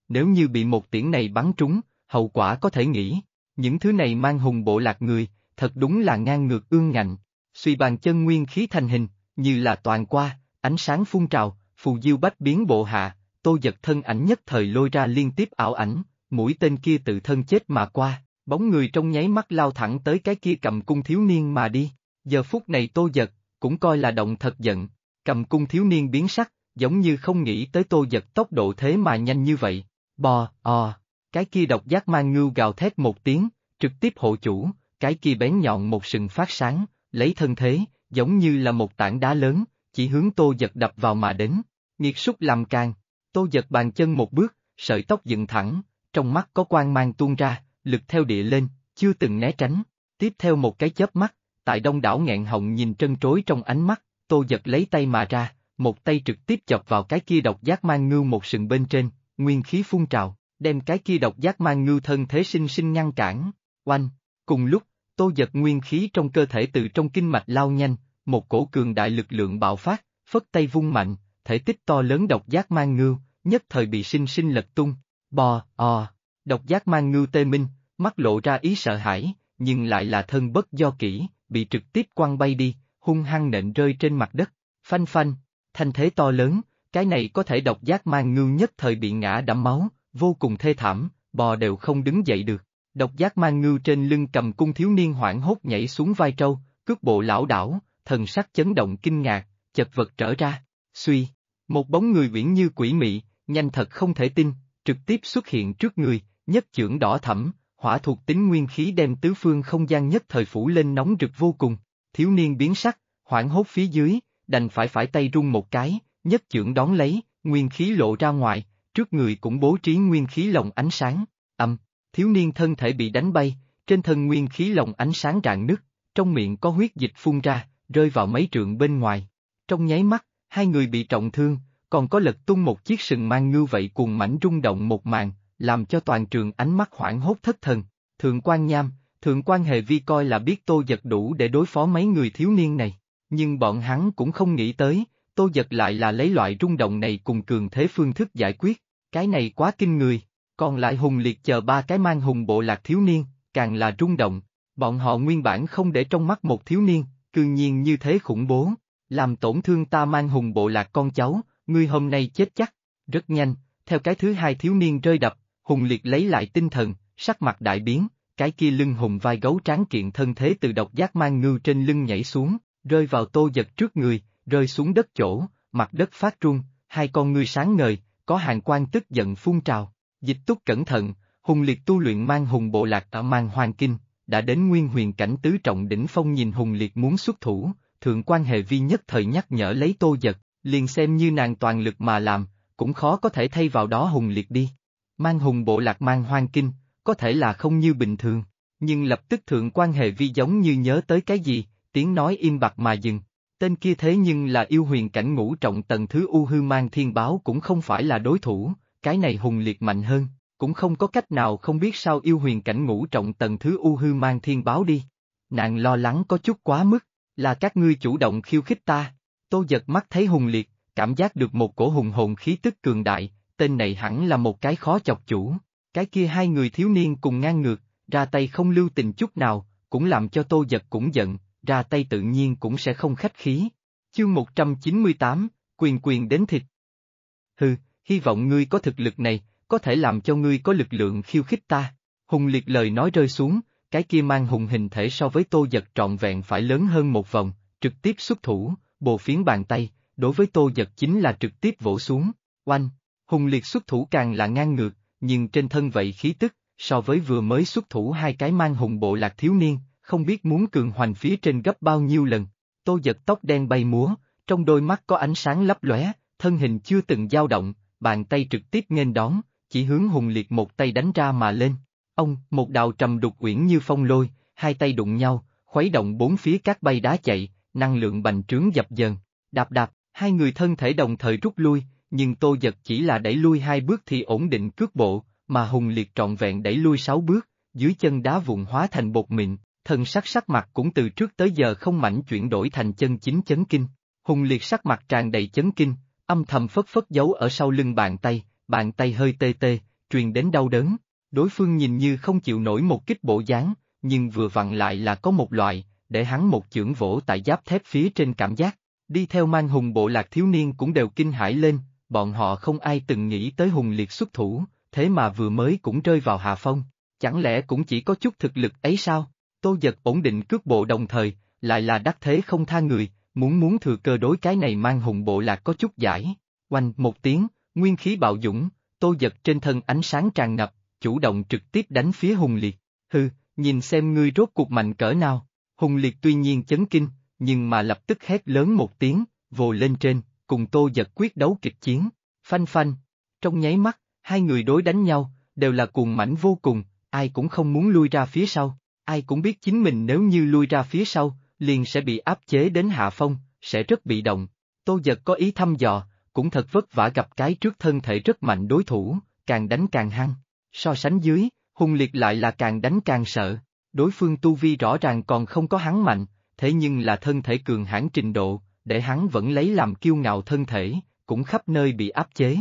Nếu như bị một tiễn này bắn trúng, hậu quả có thể nghĩ. Những thứ này mang hùng bộ lạc người, thật đúng là ngang ngược ương ngạnh. Suy bàn chân nguyên khí thành hình, như là toàn qua, ánh sáng phun trào, phù diêu bách biến bộ hạ, tô giật thân ảnh nhất thời lôi ra liên tiếp ảo ảnh, mũi tên kia tự thân chết mà qua, bóng người trong nháy mắt lao thẳng tới cái kia cầm cung thiếu niên mà đi. Giờ phút này tô giật, cũng coi là động thật giận, cầm cung thiếu niên biến sắc, giống như không nghĩ tới tô giật tốc độ thế mà nhanh như vậy. Bò, o, cái kia độc giác mang ngưu gào thét một tiếng, trực tiếp hộ chủ, cái kia bén nhọn một sừng phát sáng, lấy thân thế, giống như là một tảng đá lớn, chỉ hướng tô giật đập vào mà đến. Nghiệt súc làm càng, tô giật bàn chân một bước, sợi tóc dựng thẳng, trong mắt có quang mang tuôn ra, lực theo địa lên, chưa từng né tránh. Tiếp theo một cái chớp mắt, tại đông đảo nghẹn hồng nhìn trân trối trong ánh mắt, tô giật lấy tay mà ra, một tay trực tiếp chọc vào cái kia độc giác mang ngưu một sừng bên trên, nguyên khí phun trào, đem cái kia độc giác mang ngưu thân thế sinh sinh ngăn cản, oanh, cùng lúc, tô giật nguyên khí trong cơ thể từ trong kinh mạch lao nhanh, một cổ cường đại lực lượng bạo phát, phất tay vung mạnh, thể tích to lớn độc giác mang ngưu, nhất thời bị sinh sinh lật tung, bò, o, độc giác mang ngưu tê minh, mắt lộ ra ý sợ hãi, nhưng lại là thân bất do kỹ, bị trực tiếp quăng bay đi, hung hăng nện rơi trên mặt đất, phanh phanh, thanh thế to lớn, cái này có thể độc giác mang ngưu nhất thời bị ngã đẫm máu, vô cùng thê thảm, bò đều không đứng dậy được. Độc giác mang ngưu trên lưng cầm cung thiếu niên hoảng hốt nhảy xuống vai trâu, cước bộ lão đảo, thần sắc chấn động kinh ngạc, chật vật trở ra, suy. Một bóng người viễn như quỷ mị, nhanh thật không thể tin, trực tiếp xuất hiện trước người, nhất chưởng đỏ thẫm, hỏa thuộc tính nguyên khí đem tứ phương không gian nhất thời phủ lên nóng rực vô cùng. Thiếu niên biến sắc, hoảng hốt phía dưới, đành phải phải tay rung một cái, nhất chưởng đón lấy, nguyên khí lộ ra ngoài, trước người cũng bố trí nguyên khí lồng ánh sáng, âm, thiếu niên thân thể bị đánh bay, trên thân nguyên khí lồng ánh sáng rạn nứt, trong miệng có huyết dịch phun ra, rơi vào mấy trượng bên ngoài. Trong nháy mắt, hai người bị trọng thương, còn có lật tung một chiếc sừng mang ngư vậy cuồng mảnh rung động một màn, làm cho toàn trường ánh mắt hoảng hốt thất thần. Thượng quan Nham, Thượng quan Hề Vi coi là biết tô giật đủ để đối phó mấy người thiếu niên này. Nhưng bọn hắn cũng không nghĩ tới, tô giật lại là lấy loại rung động này cùng cường thế phương thức giải quyết, cái này quá kinh người, còn lại hùng liệt chờ ba cái mang hùng bộ lạc thiếu niên, càng là rung động, bọn họ nguyên bản không để trong mắt một thiếu niên, cư nhiên như thế khủng bố, làm tổn thương ta mang hùng bộ lạc con cháu, ngươi hôm nay chết chắc, rất nhanh, theo cái thứ hai thiếu niên rơi đập, hùng liệt lấy lại tinh thần, sắc mặt đại biến, cái kia lưng hùng vai gấu tráng kiện thân thế từ độc giác mang ngư trên lưng nhảy xuống, rơi vào tô giật trước người, rơi xuống đất chỗ, mặt đất phát rung, hai con ngươi sáng ngời, có hàng quan tức giận phun trào. Dịch túc cẩn thận, hùng liệt tu luyện mang hùng bộ lạc ở mang hoàng kinh, đã đến nguyên huyền cảnh tứ trọng đỉnh phong nhìn hùng liệt muốn xuất thủ, thượng quan hệ vi nhất thời nhắc nhở lấy tô giật, liền xem như nàng toàn lực mà làm, cũng khó có thể thay vào đó hùng liệt đi. Mang hùng bộ lạc mang hoang kinh, có thể là không như bình thường, nhưng lập tức thượng quan hệ vi giống như nhớ tới cái gì, tiếng nói im bặt mà dừng. Tên kia thế nhưng là yêu huyền cảnh ngũ trọng tầng thứ U hư mang thiên báo cũng không phải là đối thủ, cái này hùng liệt mạnh hơn, cũng không có cách nào không biết sao yêu huyền cảnh ngũ trọng tầng thứ U hư mang thiên báo đi. Nàng lo lắng có chút quá mức, là các ngươi chủ động khiêu khích ta. Tô giật mắt thấy hùng liệt, cảm giác được một cổ hùng hồn khí tức cường đại, tên này hẳn là một cái khó chọc chủ. Cái kia hai người thiếu niên cùng ngang ngược, ra tay không lưu tình chút nào, cũng làm cho tô giật cũng giận, ra tay tự nhiên cũng sẽ không khách khí. Chương 198, quyền quyền đến thịt. Hừ, hy vọng ngươi có thực lực này, có thể làm cho ngươi có lực lượng khiêu khích ta. Hùng liệt lời nói rơi xuống, cái kia mang hùng hình thể so với tô giật trọn vẹn phải lớn hơn một vòng, trực tiếp xuất thủ, bồ phiến bàn tay, đối với tô giật chính là trực tiếp vỗ xuống, oanh, hùng liệt xuất thủ càng là ngang ngược, nhưng trên thân vậy khí tức, so với vừa mới xuất thủ hai cái mang hùng bộ lạc thiếu niên, không biết muốn cường hoành phía trên gấp bao nhiêu lần. Tô giật tóc đen bay múa, trong đôi mắt có ánh sáng lấp lóe, thân hình chưa từng dao động, bàn tay trực tiếp nghênh đón, chỉ hướng hùng liệt một tay đánh ra mà lên. Ông, một đạo trầm đục uyển như phong lôi, hai tay đụng nhau, khuấy động bốn phía các bay đá chạy, năng lượng bành trướng dập dần. Đạp đạp, hai người thân thể đồng thời rút lui, nhưng tô giật chỉ là đẩy lui hai bước thì ổn định cước bộ, mà hùng liệt trọn vẹn đẩy lui sáu bước, dưới chân đá vụn hóa thành bột mịn, thần sắc sắc mặt cũng từ trước tới giờ không mảnh chuyển đổi thành chân chính chấn kinh. Hùng liệt sắc mặt tràn đầy chấn kinh, âm thầm phất phất giấu ở sau lưng bàn tay, bàn tay hơi tê tê, truyền đến đau đớn. Đối phương nhìn như không chịu nổi một kích bộ dáng, nhưng vừa vặn lại là có một loại, để hắn một chưởng vỗ tại giáp thép phía trên cảm giác. Đi theo mang hùng bộ lạc thiếu niên cũng đều kinh hãi lên, bọn họ không ai từng nghĩ tới hùng liệt xuất thủ, thế mà vừa mới cũng rơi vào hạ phong. Chẳng lẽ cũng chỉ có chút thực lực ấy sao? Tô Giật ổn định cước bộ đồng thời, lại là đắc thế không tha người, muốn muốn thừa cơ đối cái này mang hùng bộ là có chút giải. Oanh một tiếng, nguyên khí bạo dũng, Tô Giật trên thân ánh sáng tràn ngập, chủ động trực tiếp đánh phía Hùng Liệt. Hừ, nhìn xem ngươi rốt cuộc mạnh cỡ nào. Hùng Liệt tuy nhiên chấn kinh, nhưng mà lập tức hét lớn một tiếng, vồ lên trên, cùng Tô Giật quyết đấu kịch chiến. Phanh phanh, trong nháy mắt, hai người đối đánh nhau, đều là cuồng mảnh vô cùng, ai cũng không muốn lui ra phía sau. Ai cũng biết chính mình nếu như lui ra phía sau, liền sẽ bị áp chế đến hạ phong, sẽ rất bị động. Tô giật có ý thăm dò, cũng thật vất vả gặp cái trước thân thể rất mạnh đối thủ, càng đánh càng hăng. So sánh dưới, hung liệt lại là càng đánh càng sợ. Đối phương tu vi rõ ràng còn không có hắn mạnh, thế nhưng là thân thể cường hãn trình độ, để hắn vẫn lấy làm kiêu ngạo thân thể, cũng khắp nơi bị áp chế.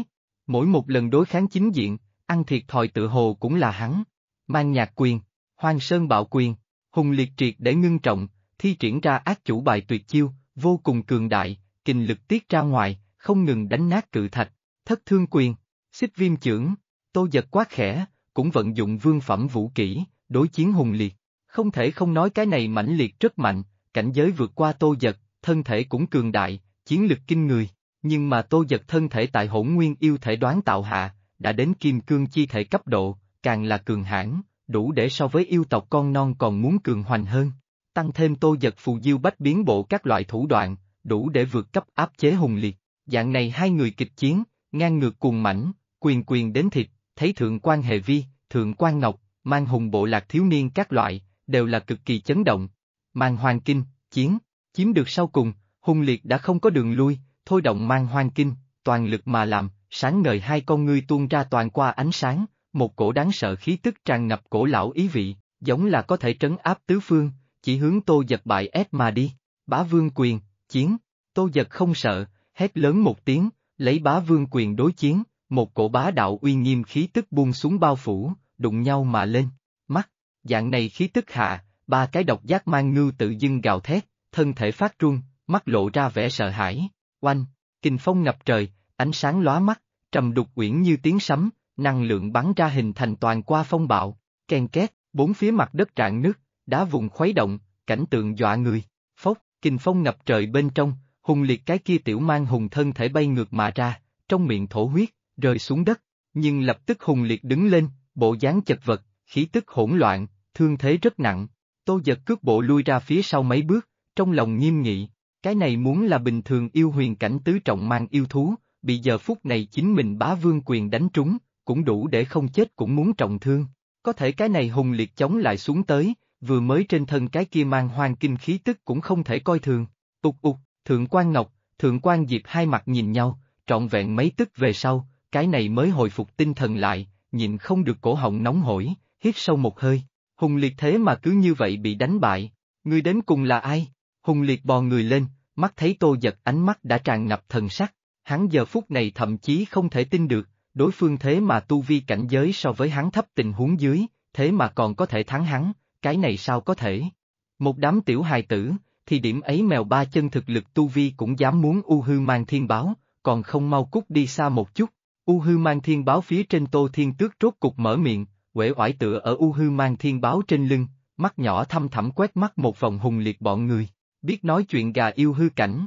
Mỗi một lần đối kháng chính diện, ăn thiệt thòi tự hồ cũng là hắn. Mang nhạc quyền, Hoang Sơn Bạo Quyền, Hùng Liệt Triệt để ngưng trọng, thi triển ra ác chủ bài tuyệt chiêu, vô cùng cường đại, kình lực tiết ra ngoài, không ngừng đánh nát cự thạch, thất thương quyền, xích viêm chưởng, tô giật quá khẽ, cũng vận dụng vương phẩm vũ kỹ, đối chiến Hùng Liệt. Không thể không nói cái này mãnh liệt rất mạnh, cảnh giới vượt qua tô giật, thân thể cũng cường đại, chiến lực kinh người, nhưng mà tô giật thân thể tại hỗn nguyên yêu thể đoán tạo hạ, đã đến kim cương chi thể cấp độ, càng là cường hãn, đủ để so với yêu tộc con non còn muốn cường hoành hơn. Tăng thêm tô giật phù diêu bách biến bộ các loại thủ đoạn, đủ để vượt cấp áp chế hùng liệt. Dạng này hai người kịch chiến, ngang ngược cuồng mảnh, quyền quyền đến thịt, thấy thượng quan hệ vi, thượng quan ngọc, mang hùng bộ lạc thiếu niên các loại, đều là cực kỳ chấn động. Mang hoàng kinh, chiến, chiếm được sau cùng, hùng liệt đã không có đường lui, thôi động mang hoàng kinh, toàn lực mà làm, sáng ngời hai con ngươi tuôn ra toàn qua ánh sáng, một cổ đáng sợ khí tức tràn ngập cổ lão ý vị, giống là có thể trấn áp tứ phương, chỉ hướng tô giật bại ép mà đi. Bá vương quyền, chiến, tô giật không sợ, hét lớn một tiếng, lấy bá vương quyền đối chiến, một cổ bá đạo uy nghiêm khí tức buông xuống bao phủ, đụng nhau mà lên, mắt, dạng này khí tức hạ, ba cái độc giác mang ngư tự dưng gào thét, thân thể phát run, mắt lộ ra vẻ sợ hãi, oanh, kinh phong ngập trời, ánh sáng lóa mắt, trầm đục uyển như tiếng sấm, năng lượng bắn ra hình thành toàn qua phong bạo, ken két, bốn phía mặt đất rạn nước, đá vùng khuấy động, cảnh tượng dọa người, phốc, kinh phong ngập trời bên trong, hùng liệt cái kia tiểu mang hùng thân thể bay ngược mà ra, trong miệng thổ huyết, rơi xuống đất, nhưng lập tức hùng liệt đứng lên, bộ dáng chật vật, khí tức hỗn loạn, thương thế rất nặng, tô giật cước bộ lui ra phía sau mấy bước, trong lòng nghiêm nghị, cái này muốn là bình thường yêu huyền cảnh tứ trọng mang yêu thú, bị giờ phút này chính mình bá vương quyền đánh trúng, cũng đủ để không chết cũng muốn trọng thương. Có thể cái này hùng liệt chống lại xuống tới, vừa mới trên thân cái kia mang hoang kinh khí tức cũng không thể coi thường. Ục ục, Thượng quan Ngọc, Thượng quan Diệp hai mặt nhìn nhau, trọn vẹn mấy tức về sau, cái này mới hồi phục tinh thần lại, nhìn không được cổ họng nóng hổi, hít sâu một hơi. Hùng liệt thế mà cứ như vậy bị đánh bại, người đến cùng là ai? Hùng liệt bò người lên, mắt thấy tô giật ánh mắt đã tràn ngập thần sắc, hắn giờ phút này thậm chí không thể tin được, đối phương thế mà tu vi cảnh giới so với hắn thấp tình huống dưới, thế mà còn có thể thắng hắn, cái này sao có thể? Một đám tiểu hài tử, thì điểm ấy mèo ba chân thực lực tu vi cũng dám muốn U Hư mang thiên báo, còn không mau cút đi xa một chút. U Hư mang thiên báo phía trên Tô Thiên Tước rốt cục mở miệng, quể oải tựa ở U Hư mang thiên báo trên lưng, mắt nhỏ thăm thẳm quét mắt một vòng hùng liệt bọn người, biết nói chuyện gà yêu hư cảnh.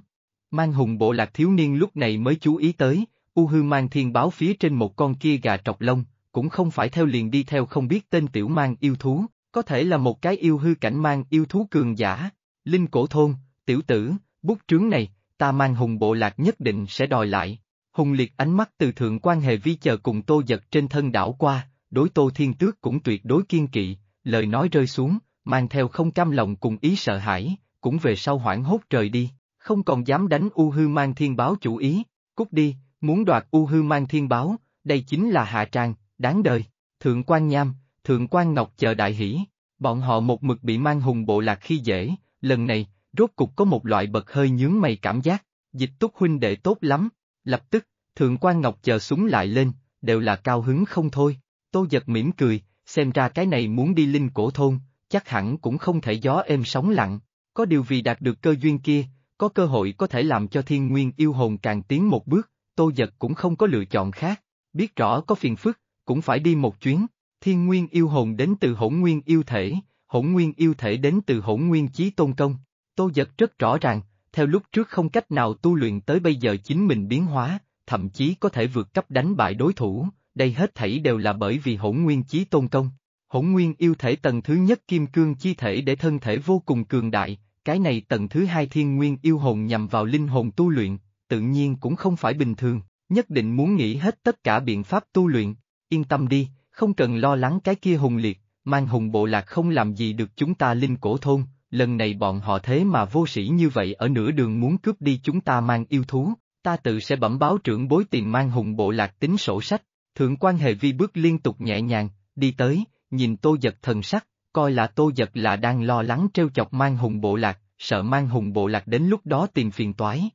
Mang hùng bộ lạc thiếu niên lúc này mới chú ý tới, U hư mang thiên báo phía trên một con kia gà trọc lông, cũng không phải theo liền đi theo không biết tên tiểu mang yêu thú, có thể là một cái yêu hư cảnh mang yêu thú cường giả. Linh cổ thôn, tiểu tử, bút trướng này, ta mang hùng bộ lạc nhất định sẽ đòi lại. Hùng liệt ánh mắt từ thượng quan hệ vi chờ cùng tô giật trên thân đảo qua, đối tô thiên tước cũng tuyệt đối kiên kỵ, lời nói rơi xuống, mang theo không cam lòng cùng ý sợ hãi, cũng về sau hoảng hốt trời đi, không còn dám đánh u hư mang thiên báo chủ ý, cút đi, Muốn đoạt U hư mang thiên báo, đây chính là hạ tràng, đáng đời. Thượng quan Nham, Thượng quan Ngọc chờ đại hỷ. Bọn họ một mực bị mang hùng bộ lạc khi dễ, lần này, rốt cục có một loại bật hơi nhướng mày cảm giác, dịch túc huynh đệ tốt lắm. Lập tức, Thượng quan Ngọc chờ súng lại lên, đều là cao hứng không thôi. Tô giật mỉm cười, xem ra cái này muốn đi linh cổ thôn, chắc hẳn cũng không thể gió êm sóng lặng. Có điều vì đạt được cơ duyên kia, có cơ hội có thể làm cho thiên nguyên yêu hồn càng tiến một bước, tô giật cũng không có lựa chọn khác, biết rõ có phiền phức, cũng phải đi một chuyến, thiên nguyên yêu hồn đến từ hỗn nguyên yêu thể, hỗn nguyên yêu thể đến từ hỗn nguyên chí tôn công, tô giật rất rõ ràng, theo lúc trước không cách nào tu luyện tới bây giờ chính mình biến hóa, thậm chí có thể vượt cấp đánh bại đối thủ, đây hết thảy đều là bởi vì hỗn nguyên chí tôn công. Hỗn nguyên yêu thể tầng thứ nhất kim cương chi thể để thân thể vô cùng cường đại, cái này tầng thứ hai thiên nguyên yêu hồn nhằm vào linh hồn tu luyện, tự nhiên cũng không phải bình thường, nhất định muốn nghĩ hết tất cả biện pháp tu luyện, yên tâm đi, không cần lo lắng cái kia hùng liệt, mang hùng bộ lạc không làm gì được chúng ta linh cổ thôn, lần này bọn họ thế mà vô sĩ như vậy ở nửa đường muốn cướp đi chúng ta mang yêu thú, ta tự sẽ bẩm báo trưởng bối tiền mang hùng bộ lạc tính sổ sách, thượng quan hệ vi bước liên tục nhẹ nhàng, đi tới, nhìn tô giật thần sắc, coi là tô giật là đang lo lắng trêu chọc mang hùng bộ lạc, sợ mang hùng bộ lạc đến lúc đó tìm phiền toái.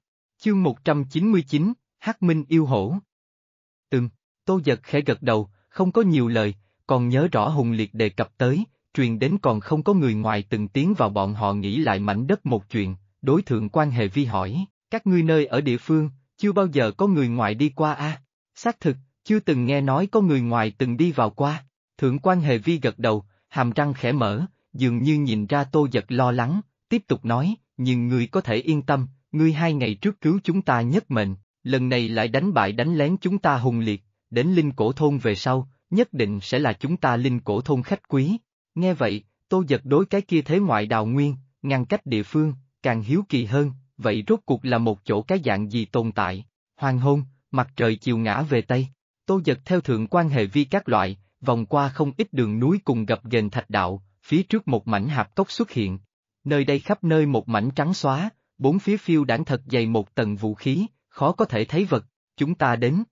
Chương 199, Hắc Minh yêu hổ. Từng, Tô Giật khẽ gật đầu, không có nhiều lời, còn nhớ rõ Hùng Liệt đề cập tới, truyền đến còn không có người ngoài từng tiến vào bọn họ nghĩ lại mảnh đất một chuyện, đối thượng quan hệ vi hỏi, các ngươi nơi ở địa phương, chưa bao giờ có người ngoài đi qua a à? Xác thực, chưa từng nghe nói có người ngoài từng đi vào qua, thượng quan hệ vi gật đầu, hàm răng khẽ mở, dường như nhìn ra Tô Giật lo lắng, tiếp tục nói, nhưng người có thể yên tâm, ngươi hai ngày trước cứu chúng ta nhất mệnh, lần này lại đánh bại đánh lén chúng ta hùng liệt, đến linh cổ thôn về sau, nhất định sẽ là chúng ta linh cổ thôn khách quý. Nghe vậy, tô giật đối cái kia thế ngoại đào nguyên, ngăn cách địa phương, càng hiếu kỳ hơn, vậy rốt cuộc là một chỗ cái dạng gì tồn tại. Hoàng hôn, mặt trời chiều ngã về Tây, tô giật theo thượng quan hệ vi các loại, vòng qua không ít đường núi cùng gặp gền thạch đạo, phía trước một mảnh hạp cốc xuất hiện. Nơi đây khắp nơi một mảnh trắng xóa, bốn phía phiêu đảng thật dày một tầng vũ khí, khó có thể thấy vật, chúng ta đến.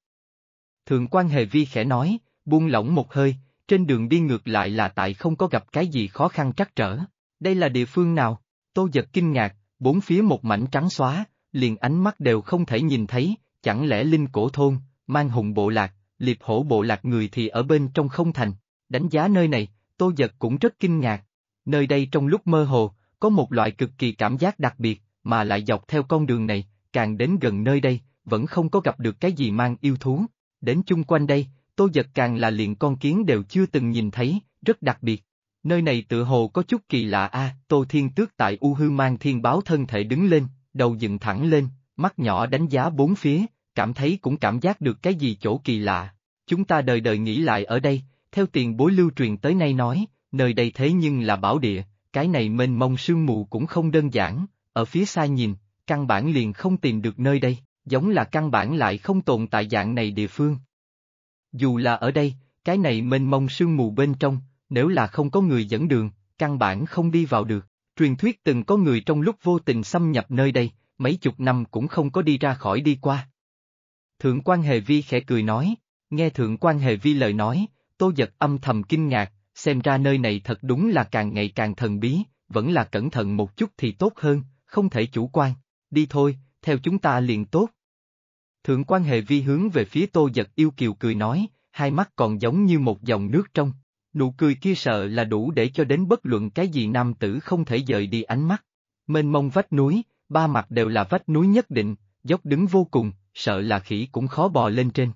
thượng quan hề vi khẽ nói, buông lỏng một hơi, trên đường đi ngược lại là tại không có gặp cái gì khó khăn trắc trở. Đây là địa phương nào? Tô giật kinh ngạc, bốn phía một mảnh trắng xóa, liền ánh mắt đều không thể nhìn thấy, chẳng lẽ linh cổ thôn, mang hùng bộ lạc, liệp hổ bộ lạc người thì ở bên trong không thành. Đánh giá nơi này, tô giật cũng rất kinh ngạc. Nơi đây trong lúc mơ hồ, có một loại cực kỳ cảm giác đặc biệt, mà lại dọc theo con đường này, càng đến gần nơi đây, vẫn không có gặp được cái gì mang yêu thú. Đến chung quanh đây, Tô Giật càng là liền con kiến đều chưa từng nhìn thấy, rất đặc biệt. Nơi này tự hồ có chút kỳ lạ a Tô Thiên Tước tại U Hư mang thiên báo thân thể đứng lên, đầu dựng thẳng lên, mắt nhỏ đánh giá bốn phía, cảm thấy cũng cảm giác được cái gì chỗ kỳ lạ. Chúng ta đời đời nghĩ lại ở đây, theo tiền bối lưu truyền tới nay nói, nơi đây thế nhưng là bảo địa, cái này mênh mông sương mù cũng không đơn giản, ở phía xa nhìn, căn bản liền không tìm được nơi đây, giống là căn bản lại không tồn tại dạng này địa phương. Dù là ở đây, cái này mênh mông sương mù bên trong, nếu là không có người dẫn đường, căn bản không đi vào được. Truyền thuyết từng có người trong lúc vô tình xâm nhập nơi đây, mấy chục năm cũng không có đi ra khỏi đi qua. Thượng quan Hề Vi khẽ cười nói, nghe Thượng quan Hề Vi lời nói, tô giật âm thầm kinh ngạc, xem ra nơi này thật đúng là càng ngày càng thần bí, vẫn là cẩn thận một chút thì tốt hơn, không thể chủ quan. Đi thôi, theo chúng ta liền tốt. Thượng quan hệ vi hướng về phía tô giật yêu kiều cười nói, hai mắt còn giống như một dòng nước trong. Nụ cười kia sợ là đủ để cho đến bất luận cái gì nam tử không thể dời đi ánh mắt. Mênh mông vách núi, ba mặt đều là vách núi nhất định, dốc đứng vô cùng, sợ là khỉ cũng khó bò lên trên.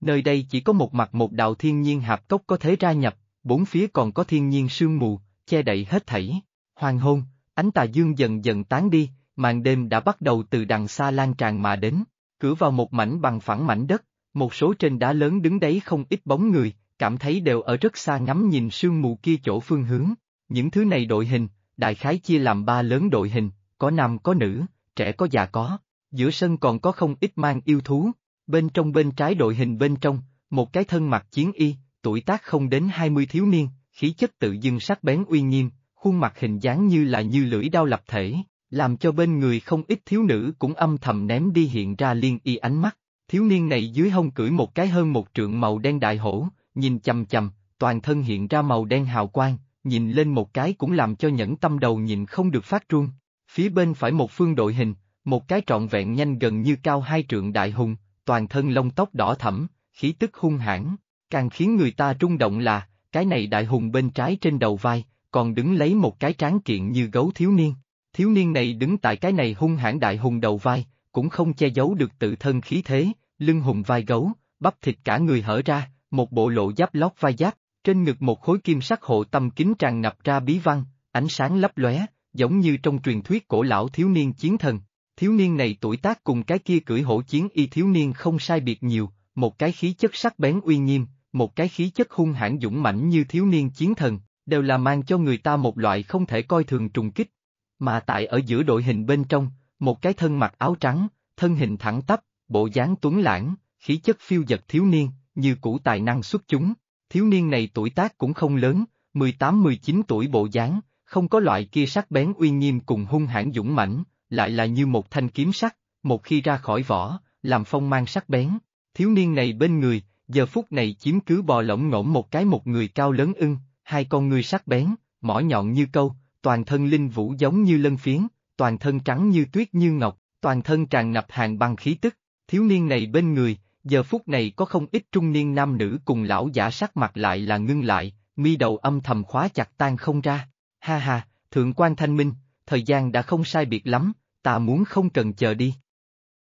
Nơi đây chỉ có một mặt một đạo thiên nhiên hạp cốc có thể ra nhập, bốn phía còn có thiên nhiên sương mù, che đậy hết thảy. Hoàng hôn, Ánh tà dương dần dần tán đi, màn đêm đã bắt đầu từ đằng xa lan tràn mà đến, cửa vào một mảnh bằng phẳng mảnh đất, một số trên đá lớn đứng đấy không ít bóng người, cảm thấy đều ở rất xa ngắm nhìn sương mù kia chỗ phương hướng. Những thứ này đội hình, đại khái chia làm ba lớn đội hình, có nam có nữ, trẻ có già có, giữa sân còn có không ít mang yêu thú, bên trong bên trái đội hình bên trong, một cái thân mặt chiến y, tuổi tác không đến 20 thiếu niên, khí chất tự dưng sắc bén uy nghiêm, khuôn mặt hình dáng như là như lưỡi đao lập thể, làm cho bên người không ít thiếu nữ cũng âm thầm ném đi hiện ra liên y ánh mắt. Thiếu niên này dưới hông cưỡi một cái hơn một trượng màu đen đại hổ, nhìn chầm chầm, toàn thân hiện ra màu đen hào quang, nhìn lên một cái cũng làm cho nhẫn tâm đầu nhìn không được phát trung. Phía bên phải một phương đội hình, một cái trọn vẹn nhanh gần như cao hai trượng đại hùng, toàn thân lông tóc đỏ thẫm, khí tức hung hãn, càng khiến người ta trung động là, cái này đại hùng bên trái trên đầu vai, còn đứng lấy một cái tráng kiện như gấu thiếu niên. Thiếu niên này đứng tại cái này hung hãn đại hùng đầu vai, cũng không che giấu được tự thân khí thế, lưng hùng vai gấu, bắp thịt cả người hở ra, một bộ lộ giáp lót vai giáp, trên ngực một khối kim sắc hộ tâm kính tràn ngập ra bí văn, ánh sáng lấp lóe, giống như trong truyền thuyết cổ lão thiếu niên chiến thần. Thiếu niên này tuổi tác cùng cái kia cưỡi hổ chiến y thiếu niên không sai biệt nhiều, một cái khí chất sắc bén uy nghiêm, một cái khí chất hung hãn dũng mãnh như thiếu niên chiến thần, đều là mang cho người ta một loại không thể coi thường trùng kích. Mà tại ở giữa đội hình bên trong, một cái thân mặc áo trắng, thân hình thẳng tắp, bộ dáng tuấn lãng, khí chất phiêu dật thiếu niên, như cũ tài năng xuất chúng. Thiếu niên này tuổi tác cũng không lớn, 18-19 tuổi bộ dáng, không có loại kia sắc bén uy nghiêm cùng hung hãn dũng mãnh, lại là như một thanh kiếm sắc, một khi ra khỏi vỏ, làm phong mang sắc bén. Thiếu niên này bên người, giờ phút này chiếm cứ bò lỏng ngỗng một cái một người cao lớn ưng, hai con ngươi sắc bén, mỏ nhọn như câu, toàn thân linh vũ giống như lân phiến, toàn thân trắng như tuyết như ngọc, toàn thân tràn ngập hàng băng khí tức, thiếu niên này bên người, giờ phút này có không ít trung niên nam nữ cùng lão giả sắc mặt lại là ngưng lại, mi đầu âm thầm khóa chặt tan không ra, ha ha, thượng quan thanh minh, thời gian đã không sai biệt lắm, ta muốn không cần chờ đi.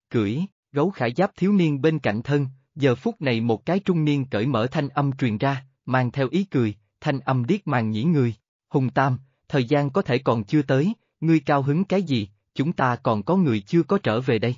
Cưỡi, gấu khải giáp thiếu niên bên cạnh thân, giờ phút này một cái trung niên cởi mở thanh âm truyền ra, mang theo ý cười, thanh âm điếc màng nhĩ người. Hùng Tam, thời gian có thể còn chưa tới, ngươi cao hứng cái gì, chúng ta còn có người chưa có trở về đây.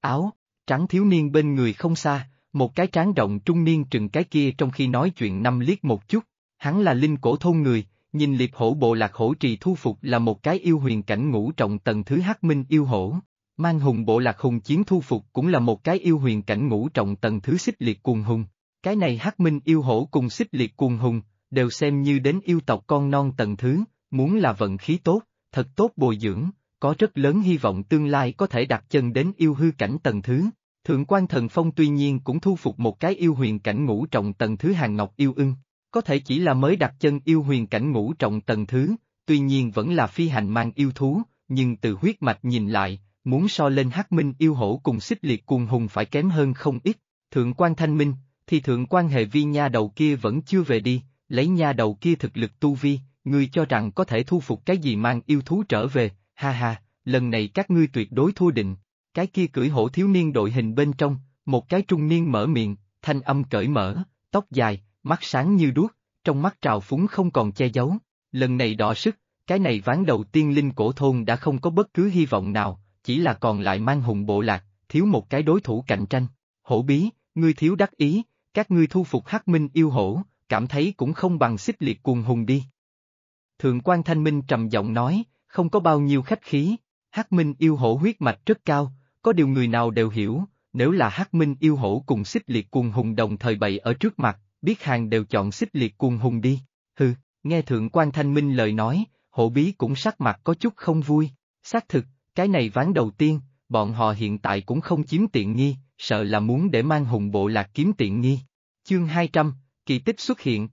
Áo, trắng thiếu niên bên người không xa, một cái tráng rộng trung niên trừng cái kia trong khi nói chuyện năm liếc một chút, hắn là linh cổ thôn người, nhìn liệp hổ bộ lạc hổ trì thu phục là một cái yêu huyền cảnh ngũ trọng tầng thứ hắc minh yêu hổ. Mang hùng bộ lạc hùng chiến thu phục cũng là một cái yêu huyền cảnh ngũ trọng tầng thứ xích liệt cuồng hùng. Cái này hắc minh yêu hổ cùng xích liệt cuồng hùng, đều xem như đến yêu tộc con non tầng thứ, muốn là vận khí tốt, thật tốt bồi dưỡng, có rất lớn hy vọng tương lai có thể đặt chân đến yêu hư cảnh tầng thứ. Thượng quan thần phong tuy nhiên cũng thu phục một cái yêu huyền cảnh ngũ trọng tầng thứ hàng ngọc yêu ưng, có thể chỉ là mới đặt chân yêu huyền cảnh ngũ trọng tầng thứ, tuy nhiên vẫn là phi hành mang yêu thú, nhưng từ huyết mạch nhìn lại, muốn so lên hắc minh yêu hổ cùng xích liệt cuồng hùng phải kém hơn không ít. Thượng quan thanh minh, thì thượng quan hệ vi nha đầu kia vẫn chưa về đi, lấy nha đầu kia thực lực tu vi, ngươi cho rằng có thể thu phục cái gì mang yêu thú trở về, ha ha, lần này các ngươi tuyệt đối thua định. Cái kia cưỡi hổ thiếu niên đội hình bên trong, một cái trung niên mở miệng, thanh âm cởi mở, tóc dài, mắt sáng như đuốc, trong mắt trào phúng không còn che giấu. Lần này đỏ sức, cái này ván đầu tiên linh cổ thôn đã không có bất cứ hy vọng nào, chỉ là còn lại mang hùng bộ lạc, thiếu một cái đối thủ cạnh tranh. Hổ bí, ngươi thiếu đắc ý, các ngươi thu phục hắc minh yêu hổ, cảm thấy cũng không bằng xích liệt cuồng hùng đi. Thượng quan Thanh Minh trầm giọng nói, không có bao nhiêu khách khí, Hắc Minh yêu hổ huyết mạch rất cao, có điều người nào đều hiểu, nếu là Hắc Minh yêu hổ cùng xích liệt cuồng hùng đồng thời bày ở trước mặt, biết hàng đều chọn xích liệt cuồng hùng đi. Hừ, nghe Thượng quan Thanh Minh lời nói, Hổ bí cũng sắc mặt có chút không vui, xác thực, cái này ván đầu tiên, bọn họ hiện tại cũng không chiếm tiện nghi, sợ là muốn để mang hùng bộ lạc kiếm tiện nghi. Chương 200, kỳ tích xuất hiện.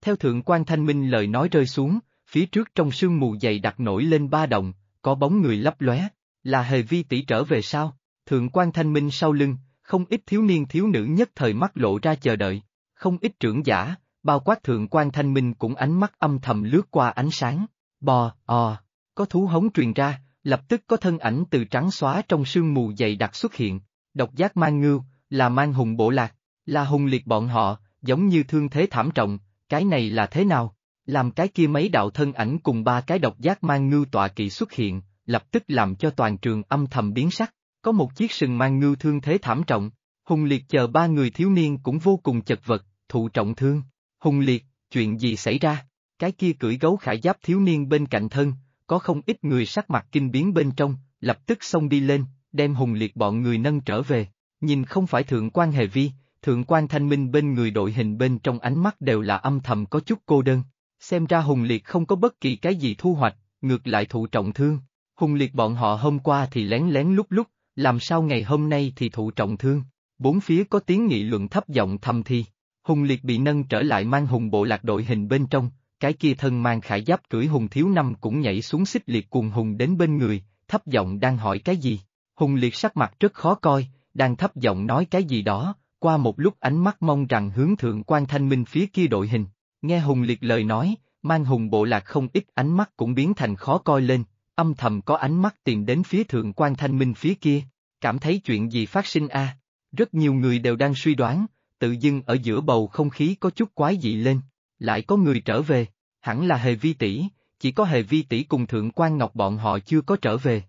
Theo Thượng quan Thanh Minh lời nói rơi xuống, phía trước trong sương mù dày đặc nổi lên ba đồng, có bóng người lấp lóe, là hề vi tỷ trở về sao, Thượng quan Thanh Minh sau lưng, không ít thiếu niên thiếu nữ nhất thời mắt lộ ra chờ đợi, không ít trưởng giả, bao quát Thượng quan Thanh Minh cũng ánh mắt âm thầm lướt qua ánh sáng, bò, ò, có thú hống truyền ra, lập tức có thân ảnh từ trắng xóa trong sương mù dày đặc xuất hiện, độc giác mang ngưu, là mang hùng bộ lạc, là hùng liệt bọn họ, giống như thương thế thảm trọng, cái này là thế nào? Làm cái kia mấy đạo thân ảnh cùng ba cái độc giác mang ngư tọa kỵ xuất hiện, lập tức làm cho toàn trường âm thầm biến sắc, có một chiếc sừng mang ngư thương thế thảm trọng, Hùng Liệt chờ ba người thiếu niên cũng vô cùng chật vật, thụ trọng thương. Hùng Liệt, chuyện gì xảy ra? Cái kia cưỡi gấu khải giáp thiếu niên bên cạnh thân, có không ít người sắc mặt kinh biến bên trong, lập tức xông đi lên, đem Hùng Liệt bọn người nâng trở về, nhìn không phải thượng quan hệ vi, Thượng quan Thanh Minh bên người đội hình bên trong ánh mắt đều là âm thầm có chút cô đơn. Xem ra Hùng Liệt không có bất kỳ cái gì thu hoạch, ngược lại thụ trọng thương. Hùng Liệt bọn họ hôm qua thì lén lén lúc lúc, làm sao ngày hôm nay thì thụ trọng thương. Bốn phía có tiếng nghị luận thấp giọng thầm thi. Hùng Liệt bị nâng trở lại mang Hùng bộ lạc đội hình bên trong, cái kia thân mang khải giáp cưỡi Hùng Thiếu Năm cũng nhảy xuống xích liệt cùng Hùng đến bên người, thấp giọng đang hỏi cái gì. Hùng Liệt sắc mặt rất khó coi, đang thấp giọng nói cái gì đó, qua một lúc ánh mắt mong rằng hướng thượng quan thanh minh phía kia đội hình, nghe Hùng liệt lời nói, mang Hùng bộ lạc không ít ánh mắt cũng biến thành khó coi lên, âm thầm có ánh mắt tìm đến phía thượng quan thanh minh phía kia, cảm thấy chuyện gì phát sinh a Rất nhiều người đều đang suy đoán, tự dưng ở giữa bầu không khí có chút quái dị lên, lại có người trở về, hẳn là hề vi tỷ, chỉ có hề vi tỷ cùng thượng quan ngọc bọn họ chưa có trở về.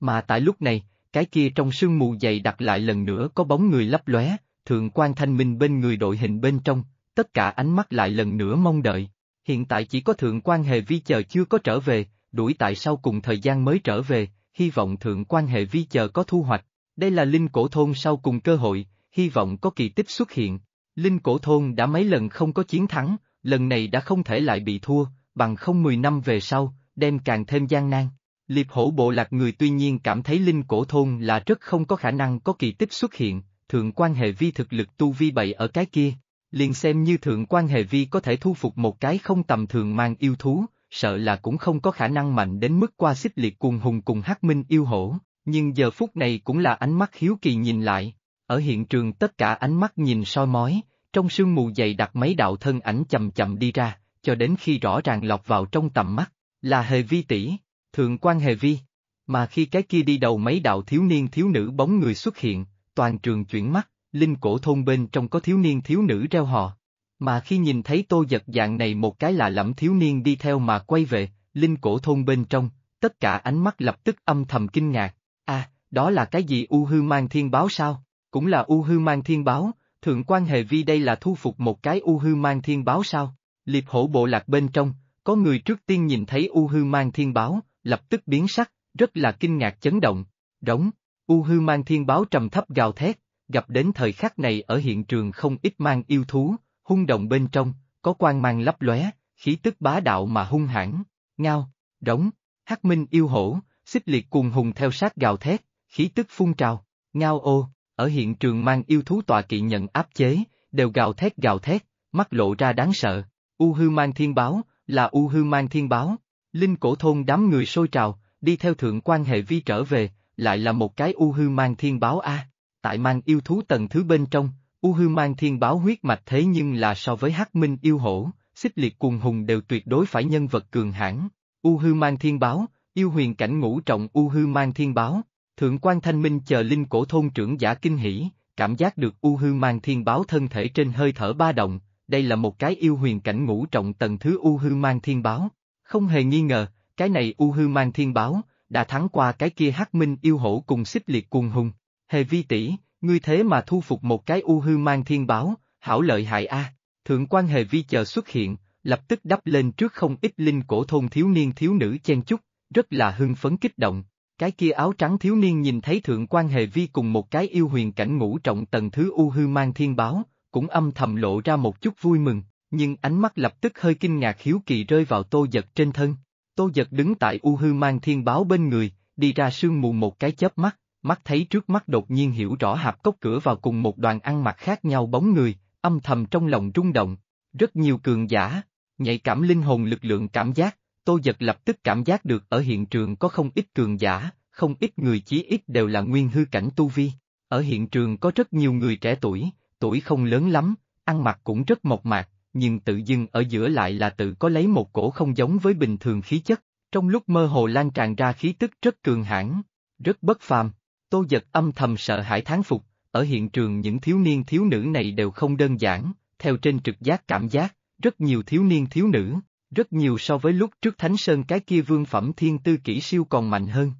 Mà tại lúc này, cái kia trong sương mù dày đặc lại lần nữa có bóng người lấp lóe, thượng quan thanh minh bên người đội hình bên trong, tất cả ánh mắt lại lần nữa mong đợi. Hiện tại chỉ có thượng quan hệ vi chờ chưa có trở về, đuổi tại sau cùng thời gian mới trở về, hy vọng thượng quan hệ vi chờ có thu hoạch. Đây là linh cổ thôn sau cùng cơ hội, hy vọng có kỳ tích xuất hiện. Linh cổ thôn đã mấy lần không có chiến thắng, lần này đã không thể lại bị thua, bằng không mười năm về sau, đem càng thêm gian nan. Liệp hổ bộ lạc người tuy nhiên cảm thấy linh cổ thôn là rất không có khả năng có kỳ tích xuất hiện, thượng quan hệ vi thực lực tu vi bậy ở cái kia, liền xem như thượng quan hệ vi có thể thu phục một cái không tầm thường mang yêu thú, sợ là cũng không có khả năng mạnh đến mức qua xích liệt cuồng hùng cùng hắc minh yêu hổ, nhưng giờ phút này cũng là ánh mắt hiếu kỳ nhìn lại, ở hiện trường tất cả ánh mắt nhìn soi mói, trong sương mù dày đặt mấy đạo thân ảnh chậm chậm đi ra, cho đến khi rõ ràng lọt vào trong tầm mắt, là hề vi tỷ, thượng quan hề vi. Mà khi cái kia đi đầu mấy đạo thiếu niên thiếu nữ bóng người xuất hiện, toàn trường chuyển mắt, linh cổ thôn bên trong có thiếu niên thiếu nữ reo hò. Mà khi nhìn thấy tô giật dạng này một cái lạ lẫm thiếu niên đi theo mà quay về, linh cổ thôn bên trong, tất cả ánh mắt lập tức âm thầm kinh ngạc. À, đó là cái gì U Hư Mang Thiên Báo sao? Cũng là U Hư Mang Thiên Báo, Thượng quan hệ Vi đây là thu phục một cái U Hư Mang Thiên Báo sao? Liệp hổ bộ lạc bên trong, có người trước tiên nhìn thấy U Hư Mang Thiên Báo, lập tức biến sắc, rất là kinh ngạc chấn động. Đóng! U hư mang thiên báo trầm thấp gào thét, gặp đến thời khắc này ở hiện trường không ít mang yêu thú, hung động bên trong, có quan mang lấp lóe, khí tức bá đạo mà hung hãn, ngao, đóng, hắc minh yêu hổ, xích liệt cuồng hùng theo sát gào thét, khí tức phun trào, ngao ô, ở hiện trường mang yêu thú tọa kỵ nhận áp chế, đều gào thét gào thét, mắt lộ ra đáng sợ, u hư mang thiên báo, là u hư mang thiên báo, linh cổ thôn đám người sôi trào, đi theo thượng quan hệ vi trở về, lại là một cái u hư mang thiên báo a. Tại mang yêu thú tầng thứ bên trong, u hư mang thiên báo huyết mạch thế nhưng là so với hắc minh yêu hổ, xích liệt cuồng hùng đều tuyệt đối phải nhân vật cường hãn. U hư mang thiên báo, yêu huyền cảnh ngũ trọng u hư mang thiên báo, thượng quan thanh minh chờ linh cổ thôn trưởng giả kinh hỉ, cảm giác được u hư mang thiên báo thân thể trên hơi thở ba động, đây là một cái yêu huyền cảnh ngũ trọng tầng thứ u hư mang thiên báo. Không hề nghi ngờ, cái này u hư mang thiên báo, đã thắng qua cái kia hắc minh yêu hổ cùng xích liệt cuồng hùng. Hề vi tỷ, ngươi thế mà thu phục một cái u hư mang thiên báo, hảo lợi hại a. Thượng quan hề vi chờ xuất hiện, lập tức đắp lên trước không ít linh cổ thôn thiếu niên thiếu nữ chen chúc, rất là hưng phấn kích động. Cái kia áo trắng thiếu niên nhìn thấy thượng quan hề vi cùng một cái yêu huyền cảnh ngũ trọng tầng thứ u hư mang thiên báo, cũng âm thầm lộ ra một chút vui mừng, nhưng ánh mắt lập tức hơi kinh ngạc hiếu kỳ rơi vào tô giật trên thân, Tô giật đứng tại U Hư mang thiên báo bên người, đi ra sương mù một cái chớp mắt, mắt thấy trước mắt đột nhiên hiểu rõ hạp cốc cửa vào cùng một đoàn ăn mặc khác nhau bóng người, âm thầm trong lòng rung động. Rất nhiều cường giả, nhạy cảm linh hồn lực lượng cảm giác, Tô Giật lập tức cảm giác được ở hiện trường có không ít cường giả, không ít người chí ít đều là nguyên hư cảnh tu vi. Ở hiện trường có rất nhiều người trẻ tuổi, tuổi không lớn lắm, ăn mặc cũng rất mộc mạc, nhưng tự dưng ở giữa lại là tự có lấy một cổ không giống với bình thường khí chất, trong lúc mơ hồ lan tràn ra khí tức rất cường hãn, rất bất phàm, tô giật âm thầm sợ hãi thán phục, ở hiện trường những thiếu niên thiếu nữ này đều không đơn giản, theo trên trực giác cảm giác, rất nhiều thiếu niên thiếu nữ, rất nhiều so với lúc trước Thánh Sơn cái kia vương phẩm thiên tư kỹ siêu còn mạnh hơn.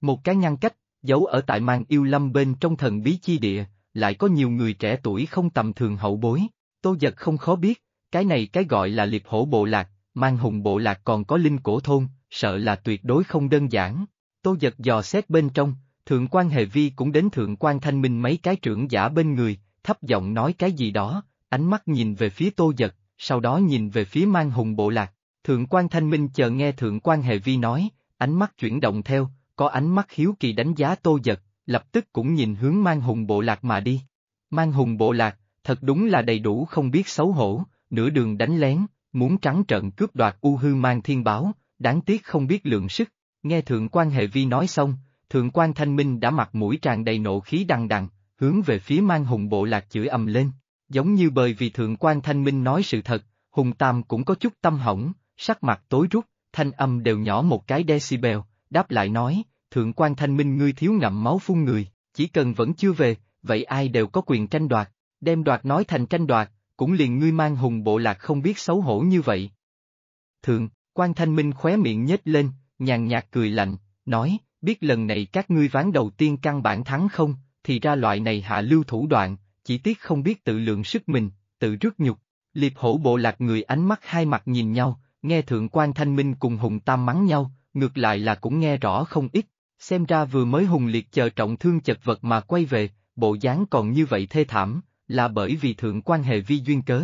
Một cái ngăn cách, giấu ở tại mang yêu lâm bên trong thần bí chi địa, lại có nhiều người trẻ tuổi không tầm thường hậu bối, tô giật không khó biết, cái này cái gọi là liệp hổ bộ lạc, mang hùng bộ lạc còn có linh cổ thôn, sợ là tuyệt đối không đơn giản. Tô giật dò xét bên trong, thượng quan hệ vi cũng đến thượng quan thanh minh mấy cái trưởng giả bên người, thấp giọng nói cái gì đó, ánh mắt nhìn về phía tô giật, sau đó nhìn về phía mang hùng bộ lạc. Thượng quan thanh minh chờ nghe thượng quan hệ vi nói, ánh mắt chuyển động theo, có ánh mắt hiếu kỳ đánh giá tô giật, lập tức cũng nhìn hướng mang hùng bộ lạc mà đi. Mang hùng bộ lạc, thật đúng là đầy đủ không biết xấu hổ, nửa đường đánh lén, muốn trắng trận cướp đoạt U Hư Mang Thiên Báo, đáng tiếc không biết lượng sức. Nghe Thượng quan Hệ Vi nói xong, Thượng quan Thanh Minh đã mặt mũi tràn đầy nộ khí đằng đằng, hướng về phía mang hùng bộ lạc chửi ầm lên. Giống như bởi vì Thượng quan Thanh Minh nói sự thật, Hùng Tam cũng có chút tâm hỏng, sắc mặt tối rút, thanh âm đều nhỏ một cái decibel, đáp lại nói, Thượng quan Thanh Minh ngươi thiếu ngậm máu phun người, chỉ cần vẫn chưa về, vậy ai đều có quyền tranh đoạt, đem đoạt nói thành tranh đoạt, cũng liền ngươi mang hùng bộ lạc không biết xấu hổ như vậy. Thường, quan thanh minh khóe miệng nhếch lên, nhàn nhạt cười lạnh, nói, biết lần này các ngươi ván đầu tiên căn bản thắng không, thì ra loại này hạ lưu thủ đoạn, chỉ tiếc không biết tự lượng sức mình, tự rước nhục. Liệp hổ bộ lạc người ánh mắt hai mặt nhìn nhau, nghe thượng quan thanh minh cùng hùng tam mắng nhau, ngược lại là cũng nghe rõ không ít, xem ra vừa mới hùng liệt chờ trọng thương chật vật mà quay về, bộ dáng còn như vậy thê thảm, là bởi vì thượng quan hệ vi duyên cớ.